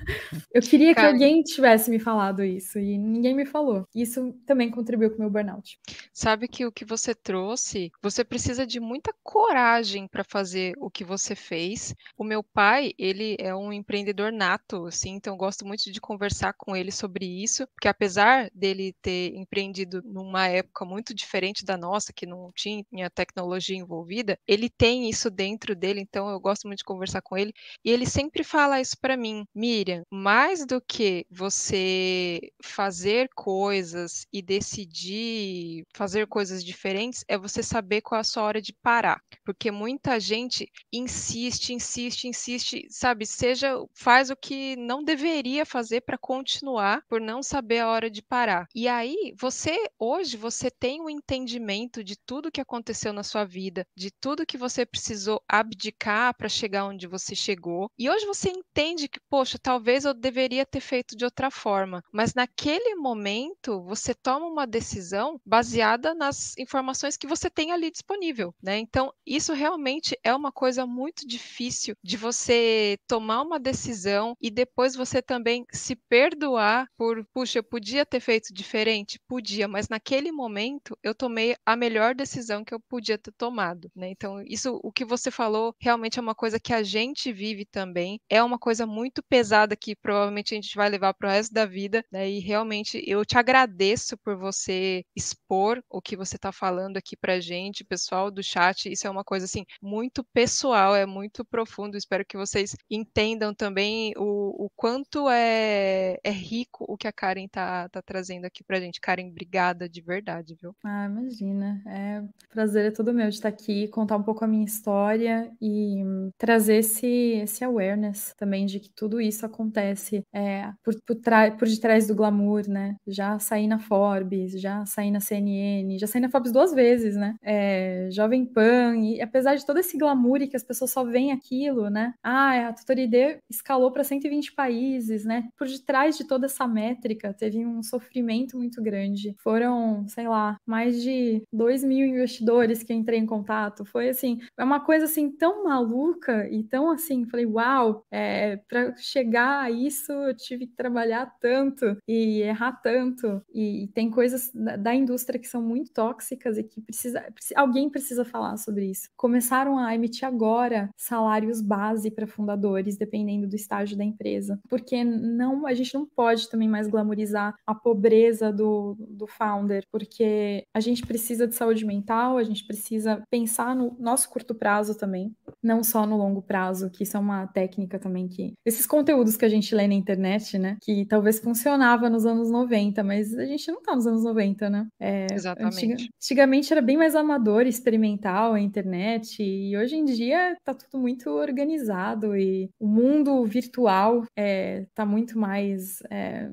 Eu queria Cara. que alguém tivesse me falado isso e ninguém me falou. Isso também contribuiu com o meu burnout. Sabe que o que você trouxe, você precisa de muita coragem para fazer o que você fez. O meu pai, ele é um empreendedor nato, assim, então eu gosto muito de conversar com ele sobre isso, porque apesar dele ter empreendido numa época muito diferente da nossa, que não tinha tecnologia envolvida, ele tem isso dentro dele, então eu gosto muito de conversar com ele, e ele sempre fala isso para mim, Miriam, mais do que você fazer coisas e decidir fazer coisas diferentes, é você saber qual é a sua hora de parar. Porque muita gente insiste, insiste, insiste, sabe? Seja, faz o que não deveria fazer para continuar, por não saber a hora de parar. E aí, você, hoje, você tem o um entendimento de tudo que aconteceu na sua vida, de tudo que você precisou abdicar para chegar onde você chegou. E hoje você entende que, poxa, talvez talvez eu deveria ter feito de outra forma. Mas naquele momento, você toma uma decisão baseada nas informações que você tem ali disponível, né? Então, isso realmente é uma coisa muito difícil de você tomar uma decisão e depois você também se perdoar por, puxa, eu podia ter feito diferente? Podia, mas naquele momento eu tomei a melhor decisão que eu podia ter tomado, né? Então, isso, o que você falou, realmente é uma coisa que a gente vive também, é uma coisa muito pesada que provavelmente a gente vai levar para o resto da vida, né? E realmente eu te agradeço por você expor o que você está falando aqui para gente, pessoal do chat. Isso é uma coisa assim muito pessoal, é muito profundo. Espero que vocês entendam também o, o quanto é, é rico o que a Karen tá, tá trazendo aqui para gente. Karen, obrigada de verdade, viu? Ah, imagina. É, Prazer é todo meu de estar aqui, contar um pouco a minha história e trazer esse, esse awareness também de que tudo isso acontece é, por, por, por detrás do glamour, né? Já saí na Forbes, já saí na CNN, já saí na Forbes duas vezes, né? É, Jovem Pan, e apesar de todo esse glamour e que as pessoas só veem aquilo, né? Ah, a tutoria escalou para 120 países, né? Por detrás de toda essa métrica, teve um sofrimento muito grande. Foram, sei lá, mais de 2 mil investidores investidores que entrei em contato. Foi assim, é uma coisa assim tão maluca e tão assim, falei, uau, é, para chegar a isso eu tive que trabalhar tanto e errar tanto. E, e tem coisas da, da, indústria que são muito tóxicas e que precisa, alguém precisa falar sobre isso. Começaram a emitir agora salários base para fundadores, dependendo do estágio da empresa, porque não a gente não pode também mais glamorizar a pobreza do, do founder, porque a gente precisa de saúde mental, a gente precisa pensar no nosso curto prazo também, não só no longo prazo, que isso é uma técnica também que. Esses conteúdos que a gente lê na internet, né? Que talvez funcionava nos anos 90, mas a gente não tá nos anos 90, né? É, Exatamente. Antiga... antigamente era bem mais amador, experimental a internet, e hoje em dia tá tudo muito organizado e o mundo virtual é, tá muito mais. É,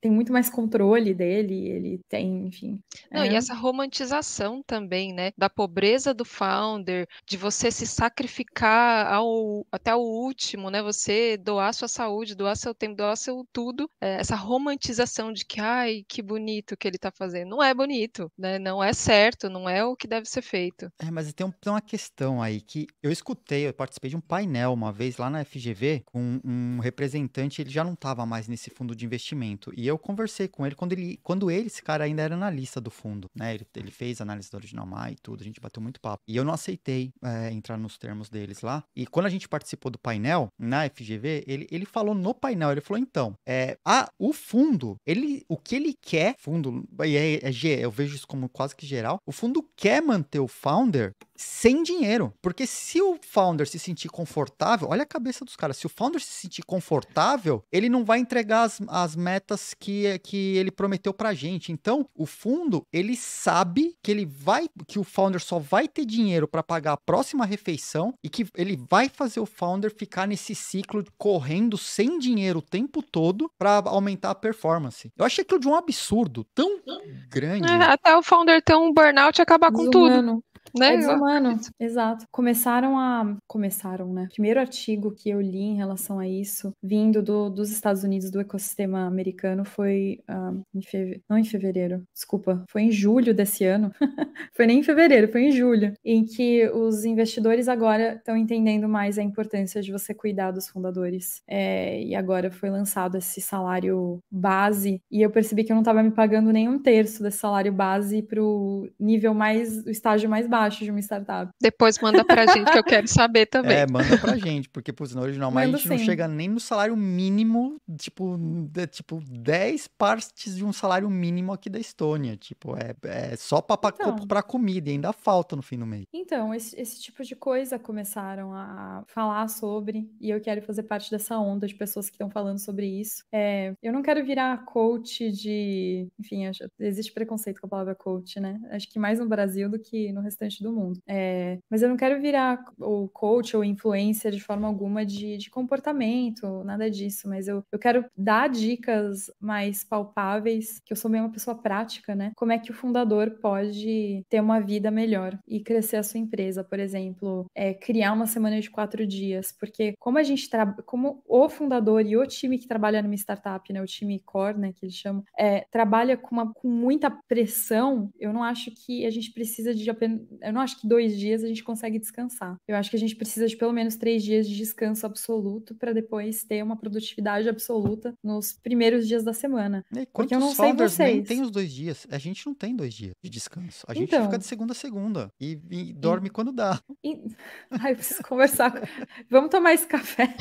tem muito mais controle dele, ele tem, enfim. Não, é... e essa romantização também também, né? Da pobreza do founder, de você se sacrificar ao, até o último, né? Você doar sua saúde, doar seu tempo, doar seu tudo. É, essa romantização de que, ai, que bonito que ele está fazendo. Não é bonito, né? Não é certo, não é o que deve ser feito. É, mas tem, um, tem uma questão aí que eu escutei, eu participei de um painel uma vez lá na FGV com um representante, ele já não estava mais nesse fundo de investimento. E eu conversei com ele quando ele, quando ele, esse cara ainda era analista do fundo, né? Ele, ele fez analista do original e tudo. A gente bateu muito papo. E eu não aceitei é, entrar nos termos deles lá. E quando a gente participou do painel na FGV, ele, ele falou no painel, ele falou, então, é, a, o fundo, ele, o que ele quer, fundo, é, é, é, eu vejo isso como quase que geral, o fundo quer manter o founder sem dinheiro. Porque se o founder se sentir confortável, olha a cabeça dos caras, se o founder se sentir confortável, ele não vai entregar as, as metas que, que ele prometeu pra gente. Então, o fundo, ele sabe que ele vai, que o founder só vai ter dinheiro para pagar a próxima refeição e que ele vai fazer o founder ficar nesse ciclo correndo sem dinheiro o tempo todo para aumentar a performance. Eu achei aquilo de um absurdo tão hum. grande. É, até o founder ter um burnout e acabar com Desumano. tudo. É né? É desumano. Exato. Começaram a. Começaram, né? Primeiro artigo que eu li em relação a isso, vindo do, dos Estados Unidos, do ecossistema americano, foi. Uh, em feve... Não em fevereiro, desculpa. Foi em julho desse ano. foi nem em fevereiro, foi em julho. Em que os investidores agora estão entendendo mais a importância de você cuidar dos fundadores. É, e agora foi lançado esse salário base. E eu percebi que eu não estava me pagando nem um terço desse salário base para o nível mais. o estágio mais baixo de uma startup. Depois manda pra gente, que eu quero saber também. É, manda pra gente, porque, putz, no original, mas a gente sim. não chega nem no salário mínimo, tipo, de, tipo, 10 partes de um salário mínimo aqui da Estônia. Tipo, é, é só pra, pra, então, pra comida, e ainda falta no fim do mês. Então, esse, esse tipo de coisa começaram a falar sobre, e eu quero fazer parte dessa onda de pessoas que estão falando sobre isso. É, eu não quero virar coach de. Enfim, acho, existe preconceito com a palavra coach, né? Acho que mais no Brasil do que no restante restante do mundo. É, mas eu não quero virar o coach ou influência de forma alguma de, de comportamento, nada disso, mas eu, eu quero dar dicas mais palpáveis, que eu sou meio uma pessoa prática, né? Como é que o fundador pode ter uma vida melhor e crescer a sua empresa, por exemplo, é, criar uma semana de quatro dias, porque como a gente como o fundador e o time que trabalha numa startup, né, o time core, né, que eles chamam, é, trabalha com, uma, com muita pressão, eu não acho que a gente precisa de apenas eu não acho que dois dias a gente consegue descansar. Eu acho que a gente precisa de pelo menos três dias de descanso absoluto para depois ter uma produtividade absoluta nos primeiros dias da semana. E Porque eu não sei vocês. Nem tem os dois dias. A gente não tem dois dias de descanso. A gente então, fica de segunda a segunda e, e dorme e, quando dá. E... Ai, eu preciso conversar. Vamos tomar esse café.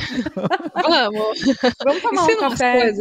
Vamos. Vamos tomar um café.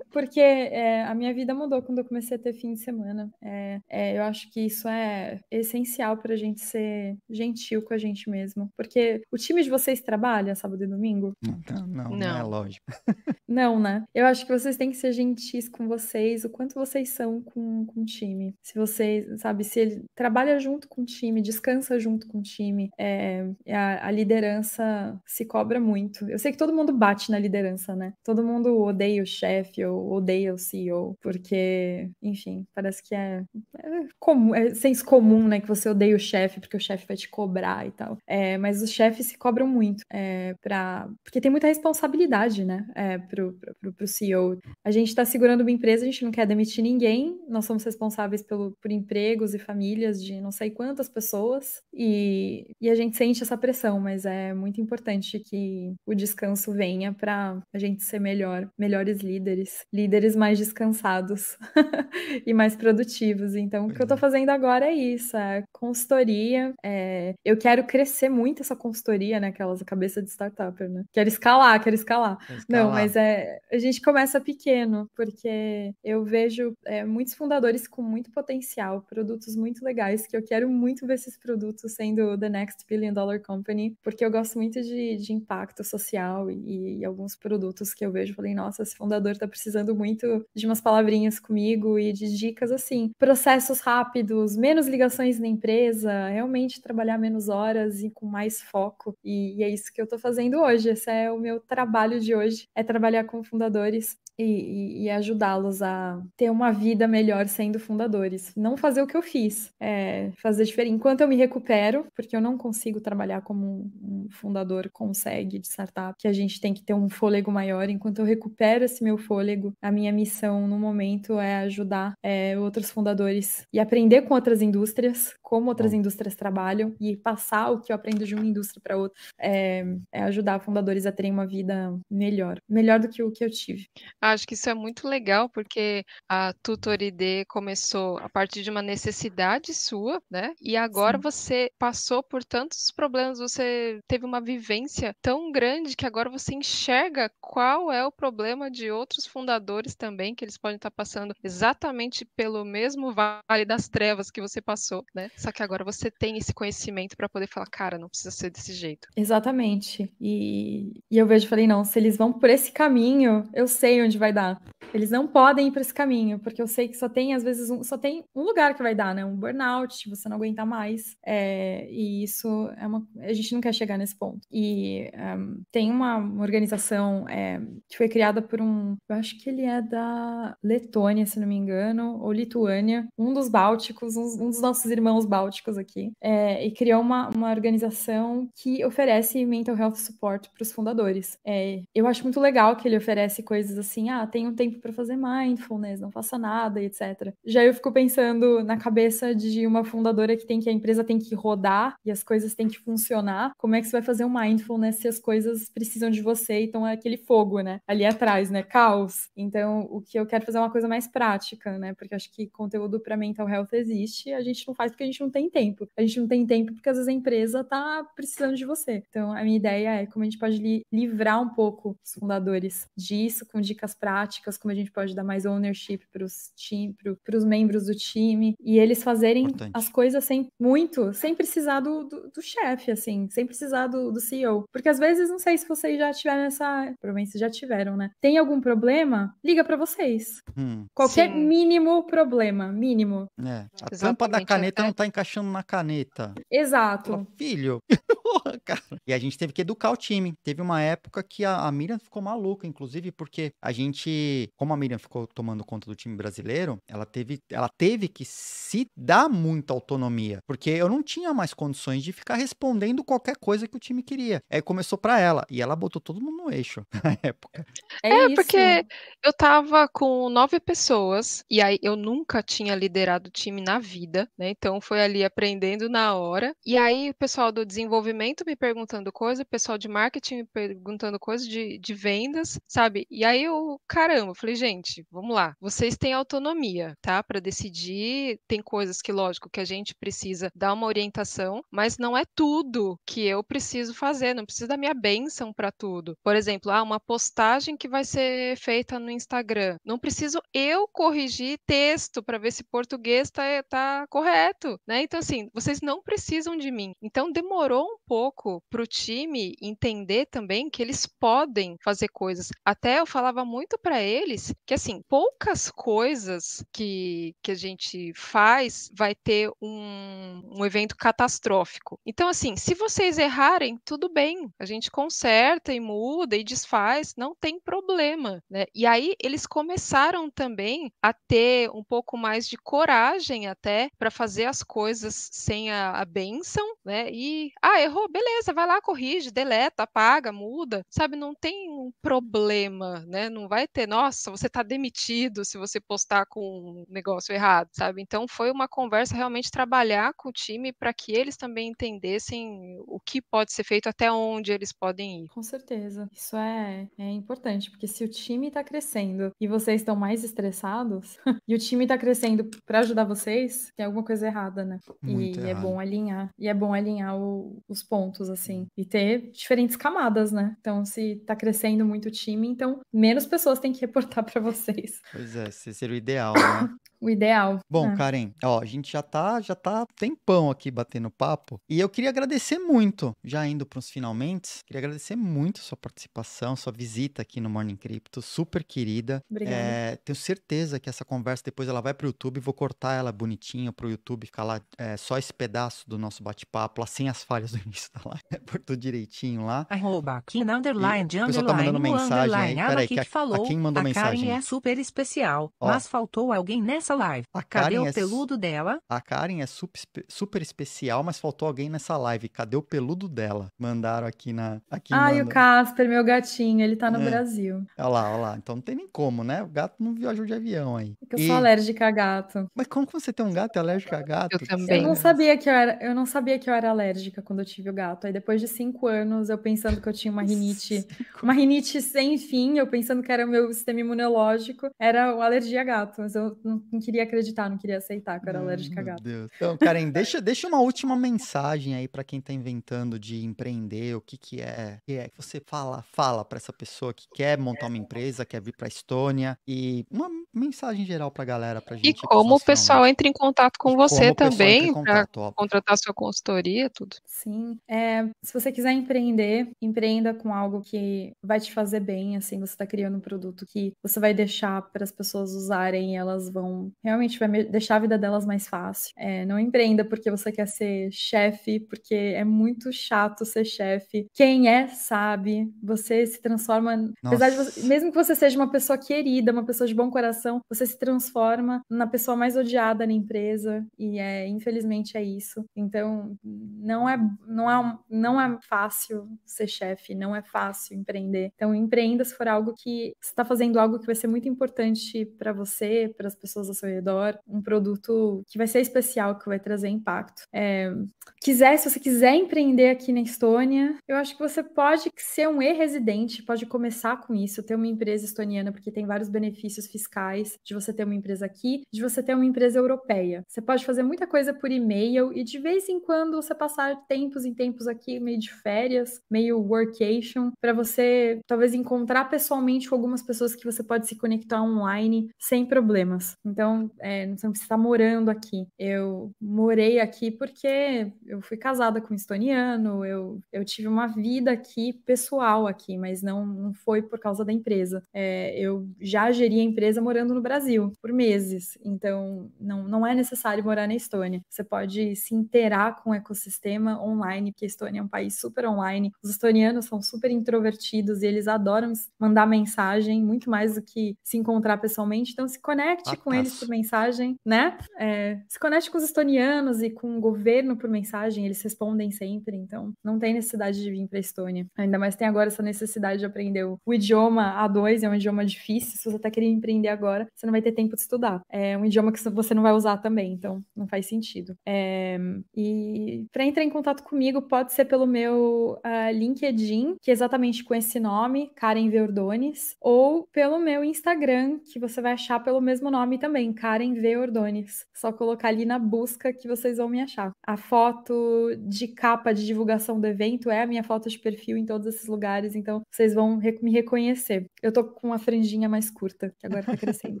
Porque é, a minha vida mudou quando eu comecei a ter fim de semana. É, é, eu acho que isso é essencial essencial a gente ser gentil com a gente mesmo. Porque o time de vocês trabalha sábado e domingo? Não, não, não, não é lógico. não, né? Eu acho que vocês têm que ser gentis com vocês, o quanto vocês são com, com o time. Se vocês, sabe, se ele trabalha junto com o time, descansa junto com o time, é, é a, a liderança se cobra muito. Eu sei que todo mundo bate na liderança, né? Todo mundo odeia o chefe ou odeia o CEO, porque, enfim, parece que é, é comum, é senso comum, né, que você você odeia o chefe porque o chefe vai te cobrar e tal. É, mas os chefes se cobram muito é, para porque tem muita responsabilidade, né? É, pro, pro, pro CEO. A gente está segurando uma empresa, a gente não quer demitir ninguém. Nós somos responsáveis pelo, por empregos e famílias de não sei quantas pessoas e, e a gente sente essa pressão, mas é muito importante que o descanso venha para a gente ser melhor, melhores líderes, líderes mais descansados e mais produtivos. Então, o que eu estou uhum. fazendo agora é isso, é consultoria. É, eu quero crescer muito essa consultoria, né? Aquelas cabeça de startup, né? Quero escalar, quero escalar. escalar. Não, mas é, a gente começa pequeno, porque eu vejo é, muitos fundadores com muito potencial, produtos muito legais, que eu quero muito ver esses produtos sendo The Next Billion Dollar Company, porque eu gosto muito de, de impacto social e, e alguns produtos que eu vejo, falei, nossa, esse fundador tá precisando muito de umas palavrinhas comigo e de dicas assim, processos rápidos, menos ligações nem empresa, realmente trabalhar menos horas e com mais foco. E, e é isso que eu estou fazendo hoje. Esse é o meu trabalho de hoje, é trabalhar com fundadores e, e ajudá-los a ter uma vida melhor sendo fundadores. Não fazer o que eu fiz, é fazer diferente. Enquanto eu me recupero, porque eu não consigo trabalhar como um fundador consegue de startup, que a gente tem que ter um fôlego maior. Enquanto eu recupero esse meu fôlego, a minha missão no momento é ajudar é, outros fundadores e aprender com outras indústrias, como outras indústrias trabalham e passar o que eu aprendo de uma indústria para outra é, é, ajudar fundadores a terem uma vida melhor, melhor do que o que eu tive. Acho que isso é muito legal porque a ID começou a partir de uma necessidade sua, né? E agora Sim. você passou por tantos problemas, você teve uma vivência tão grande que agora você enxerga qual é o problema de outros fundadores também que eles podem estar passando exatamente pelo mesmo vale das trevas que você passou, né? Só que agora você tem esse conhecimento para poder falar, cara, não precisa ser desse jeito. Exatamente. E, e eu vejo, falei, não, se eles vão por esse caminho, eu sei onde vai dar. Eles não podem ir por esse caminho, porque eu sei que só tem, às vezes, um, só tem um lugar que vai dar, né? Um burnout, você não aguentar mais. É, e isso é uma. A gente não quer chegar nesse ponto. E um, tem uma, uma organização é, que foi criada por um. Eu acho que ele é da Letônia, se não me engano, ou Lituânia, um dos bálticos, um, um dos nossos irmãos bálticos aqui, é, e criou uma, uma organização que oferece mental health support para os fundadores. É, eu acho muito legal que ele oferece coisas assim, ah, tem um tempo para fazer mindfulness, não faça nada, etc. Já eu fico pensando na cabeça de uma fundadora que tem que a empresa tem que rodar e as coisas têm que funcionar. Como é que você vai fazer um mindfulness se as coisas precisam de você e estão aquele fogo, né? Ali atrás, né? Caos. Então, o que eu quero fazer é uma coisa mais prática, né? Porque acho que conteúdo para mental health existe, a gente não faz porque a gente gente não tem tempo. A gente não tem tempo porque às vezes a empresa tá precisando de você. Então, a minha ideia é como a gente pode li livrar um pouco os fundadores disso, com dicas práticas, como a gente pode dar mais ownership pros, time, pro, pros membros do time, e eles fazerem Importante. as coisas sem muito, sem precisar do, do, do chefe, assim, sem precisar do, do CEO. Porque às vezes, não sei se vocês já tiveram essa. Provavelmente vocês já tiveram, né? Tem algum problema? Liga para vocês. Hum, Qualquer sim. mínimo problema, mínimo. É. A Exatamente. tampa da caneta não tá encaixando na caneta. Exato. Fala, Filho, porra, cara. E a gente teve que educar o time. Teve uma época que a, a Miriam ficou maluca, inclusive, porque a gente, como a Miriam ficou tomando conta do time brasileiro, ela teve, ela teve que se dar muita autonomia, porque eu não tinha mais condições de ficar respondendo qualquer coisa que o time queria. Aí começou para ela e ela botou todo mundo no eixo na época. É, é porque eu tava com nove pessoas e aí eu nunca tinha liderado time na vida, né? Então foi ali aprendendo na hora. E aí o pessoal do desenvolvimento me perguntando coisa, o pessoal de marketing me perguntando coisa, de, de vendas, sabe? E aí eu, caramba, falei, gente, vamos lá. Vocês têm autonomia, tá? Para decidir. Tem coisas que, lógico, que a gente precisa dar uma orientação, mas não é tudo que eu preciso fazer, não preciso da minha bênção para tudo. Por exemplo, ah, uma postagem que vai ser feita no Instagram. Não preciso eu corrigir texto para ver se português está tá correto, né? Então, assim, vocês não precisam de mim. Então, demorou um pouco para o time entender também que eles podem fazer coisas. Até eu falava muito para eles que, assim, poucas coisas que, que a gente faz vai ter um, um evento catastrófico. Então, assim, se vocês errarem, tudo bem, a gente conserta e muda e desfaz, não tem problema. Né? E aí eles começaram também a ter um pouco mais de coragem até para fazer as coisas sem a, a benção, né? E ah, errou errou, beleza, vai lá, corrige, deleta, apaga, muda, sabe? Não tem um problema, né? Não vai ter, nossa, você tá demitido se você postar com um negócio errado, sabe? Então foi uma conversa realmente trabalhar com o time para que eles também entendessem o que pode ser feito, até onde eles podem ir. Com certeza. Isso é, é importante, porque se o time tá crescendo e vocês estão mais estressados, e o time tá crescendo para ajudar vocês, tem alguma coisa errada, né? Muito e é bom alinhar. E é bom alinhar o, os pontos, assim, uhum. e ter diferentes camadas, né? Então, se tá crescendo muito o time, então menos pessoas têm que reportar para vocês. Pois é, esse seria o ideal, né? o ideal. Bom, né? Karen, ó, a gente já tá, já tá tempão aqui batendo papo. E eu queria agradecer muito, já indo para os finalmente, queria agradecer muito a sua participação, sua visita aqui no Morning Crypto, super querida. Obrigada. É, tenho certeza que essa conversa depois ela vai para o YouTube, vou cortar ela bonitinha para o YouTube ficar lá é, só esse pedaço do nosso bate-papo, lá sem as falhas do início, tá lá, é, por tudo direitinho lá. Arroba, aqui na underline, de underline, tá mandando mensagem aí, ah, peraí, que, que falou, a, a quem mandou a Karen é super especial, ó, mas faltou alguém nessa nessa live. A Cadê Karen o é peludo dela? A Karen é super, super especial, mas faltou alguém nessa live. Cadê o peludo dela? Mandaram aqui na. Aqui Ai, manda... o Casper, meu gatinho, ele tá no é. Brasil. Olha lá, olha lá. Então não tem nem como, né? O gato não viajou de avião aí. É que eu e... sou alérgica a gato. Mas como você tem um gato é alérgico a gato? Eu também. Eu não sabia que eu era, eu não sabia que eu era alérgica quando eu tive o gato. Aí depois de cinco anos, eu pensando que eu tinha uma rinite, uma rinite sem fim, eu pensando que era o meu sistema imunológico, era alergia a gato. Mas eu não não queria acreditar, não queria aceitar que eu era Ai, alérgica a gato. Deus. Então, Karen, deixa, deixa uma última mensagem aí para quem tá inventando de empreender, o que que é, que é que você fala, fala para essa pessoa que quer montar uma empresa, quer vir para Estônia e uma mensagem geral para galera, pra gente. E como o pessoal entra em contato com e você também para contratar sua consultoria, tudo. Sim, é, se você quiser empreender, empreenda com algo que vai te fazer bem, assim, você tá criando um produto que você vai deixar para as pessoas usarem e elas vão realmente vai deixar a vida delas mais fácil. É, não empreenda porque você quer ser chefe, porque é muito chato ser chefe. Quem é, sabe. Você se transforma. Apesar de você, mesmo que você seja uma pessoa querida, uma pessoa de bom coração, você se transforma na pessoa mais odiada na empresa. E é, infelizmente, é isso. Então, não é, não é, não é fácil ser chefe, não é fácil empreender. Então, empreenda se for algo que você está fazendo algo que vai ser muito importante para você, para as pessoas à seu redor, um produto que vai ser especial, que vai trazer impacto. É, quiser, se você quiser empreender aqui na Estônia, eu acho que você pode ser um e-residente, pode começar com isso, ter uma empresa estoniana, porque tem vários benefícios fiscais de você ter uma empresa aqui, de você ter uma empresa europeia. Você pode fazer muita coisa por e-mail e de vez em quando você passar tempos em tempos aqui, meio de férias, meio workation, para você talvez encontrar pessoalmente com algumas pessoas que você pode se conectar online sem problemas. Então, então, é, você não precisa estar morando aqui. Eu morei aqui porque eu fui casada com um estoniano, eu, eu tive uma vida aqui, pessoal aqui, mas não, não foi por causa da empresa. É, eu já geria a empresa morando no Brasil por meses, então não, não é necessário morar na Estônia. Você pode se inteirar com o ecossistema online, porque a Estônia é um país super online. Os estonianos são super introvertidos e eles adoram mandar mensagem, muito mais do que se encontrar pessoalmente. Então, se conecte ah, com tá eles por mensagem, né? É, se conecte com os estonianos e com o governo por mensagem, eles respondem sempre, então não tem necessidade de vir para a Estônia. Ainda mais tem agora essa necessidade de aprender o idioma A2, é um idioma difícil, se você está querendo empreender agora, você não vai ter tempo de estudar. É um idioma que você não vai usar também, então não faz sentido. É, e para entrar em contato comigo, pode ser pelo meu uh, LinkedIn, que é exatamente com esse nome, Karen Verdones, ou pelo meu Instagram, que você vai achar pelo mesmo nome também. Karen V. Ordones. Só colocar ali na busca que vocês vão me achar. A foto de capa de divulgação do evento é a minha foto de perfil em todos esses lugares, então vocês vão me reconhecer. Eu tô com uma franjinha mais curta, que agora tá crescendo o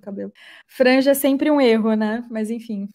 cabelo. Franja é sempre um erro, né? Mas enfim.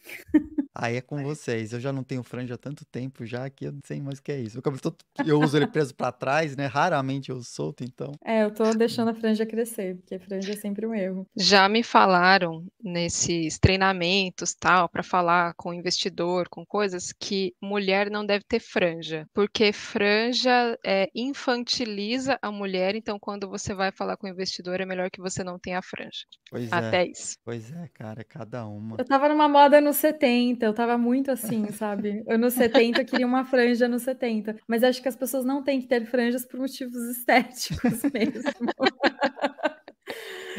Aí é com vocês. Eu já não tenho franja há tanto tempo já que eu não sei mais o que é isso. O cabelo todo... eu uso ele preso para trás, né? Raramente eu solto, então. É, eu tô deixando a franja crescer, porque franja é sempre um erro. Já me falaram nesse esses treinamentos tal para falar com investidor, com coisas que mulher não deve ter franja, porque franja é, infantiliza a mulher. Então, quando você vai falar com o investidor, é melhor que você não tenha franja. Pois é. Até é. isso. Pois é, cara, cada uma. Eu tava numa moda nos 70, eu tava muito assim, sabe? Eu nos 70 eu queria uma franja nos 70, mas acho que as pessoas não têm que ter franjas por motivos estéticos mesmo.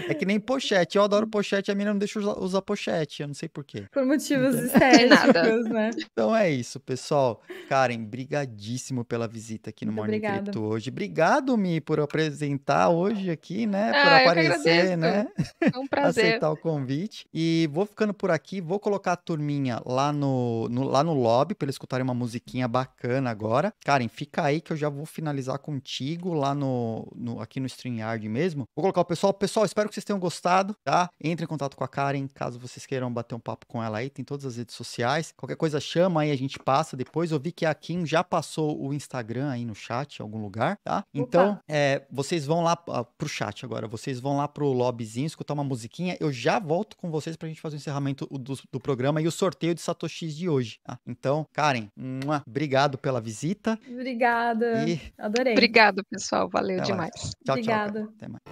É que nem pochete. Eu adoro pochete a menina não deixa usar, usar pochete. Eu não sei porquê. Por motivos estéticos, né? Então é isso, pessoal. Karen, brigadíssimo pela visita aqui no Morning obrigada. hoje. Obrigado, Mi, por apresentar hoje aqui, né? Ah, por aparecer, né? É um prazer. Aceitar o convite. E vou ficando por aqui. Vou colocar a turminha lá no, no lá no lobby para eles escutarem uma musiquinha bacana agora. Karen, fica aí que eu já vou finalizar contigo lá no, no aqui no StreamYard mesmo. Vou colocar o pessoal. Pessoal, espero que vocês tenham gostado, tá? Entre em contato com a Karen, caso vocês queiram bater um papo com ela aí, tem todas as redes sociais. Qualquer coisa chama aí, a gente passa depois. Eu vi que a Kim já passou o Instagram aí no chat, em algum lugar, tá? Então, é, vocês vão lá ah, pro chat agora, vocês vão lá pro lobbyzinho, escutar uma musiquinha. Eu já volto com vocês pra gente fazer o encerramento do, do programa e o sorteio de Satoshi de hoje. Tá? Então, Karen, mua, obrigado pela visita. Obrigada. E... Adorei. Obrigado, pessoal. Valeu Até demais. Tchau, Obrigada. Tchau, Até mais.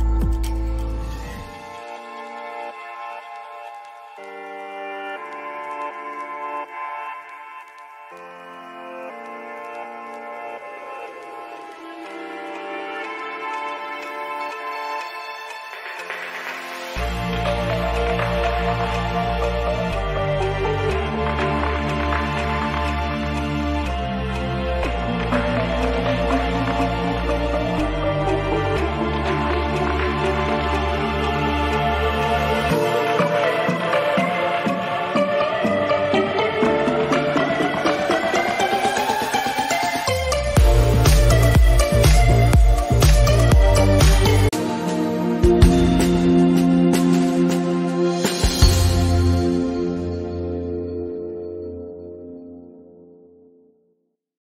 Tchau.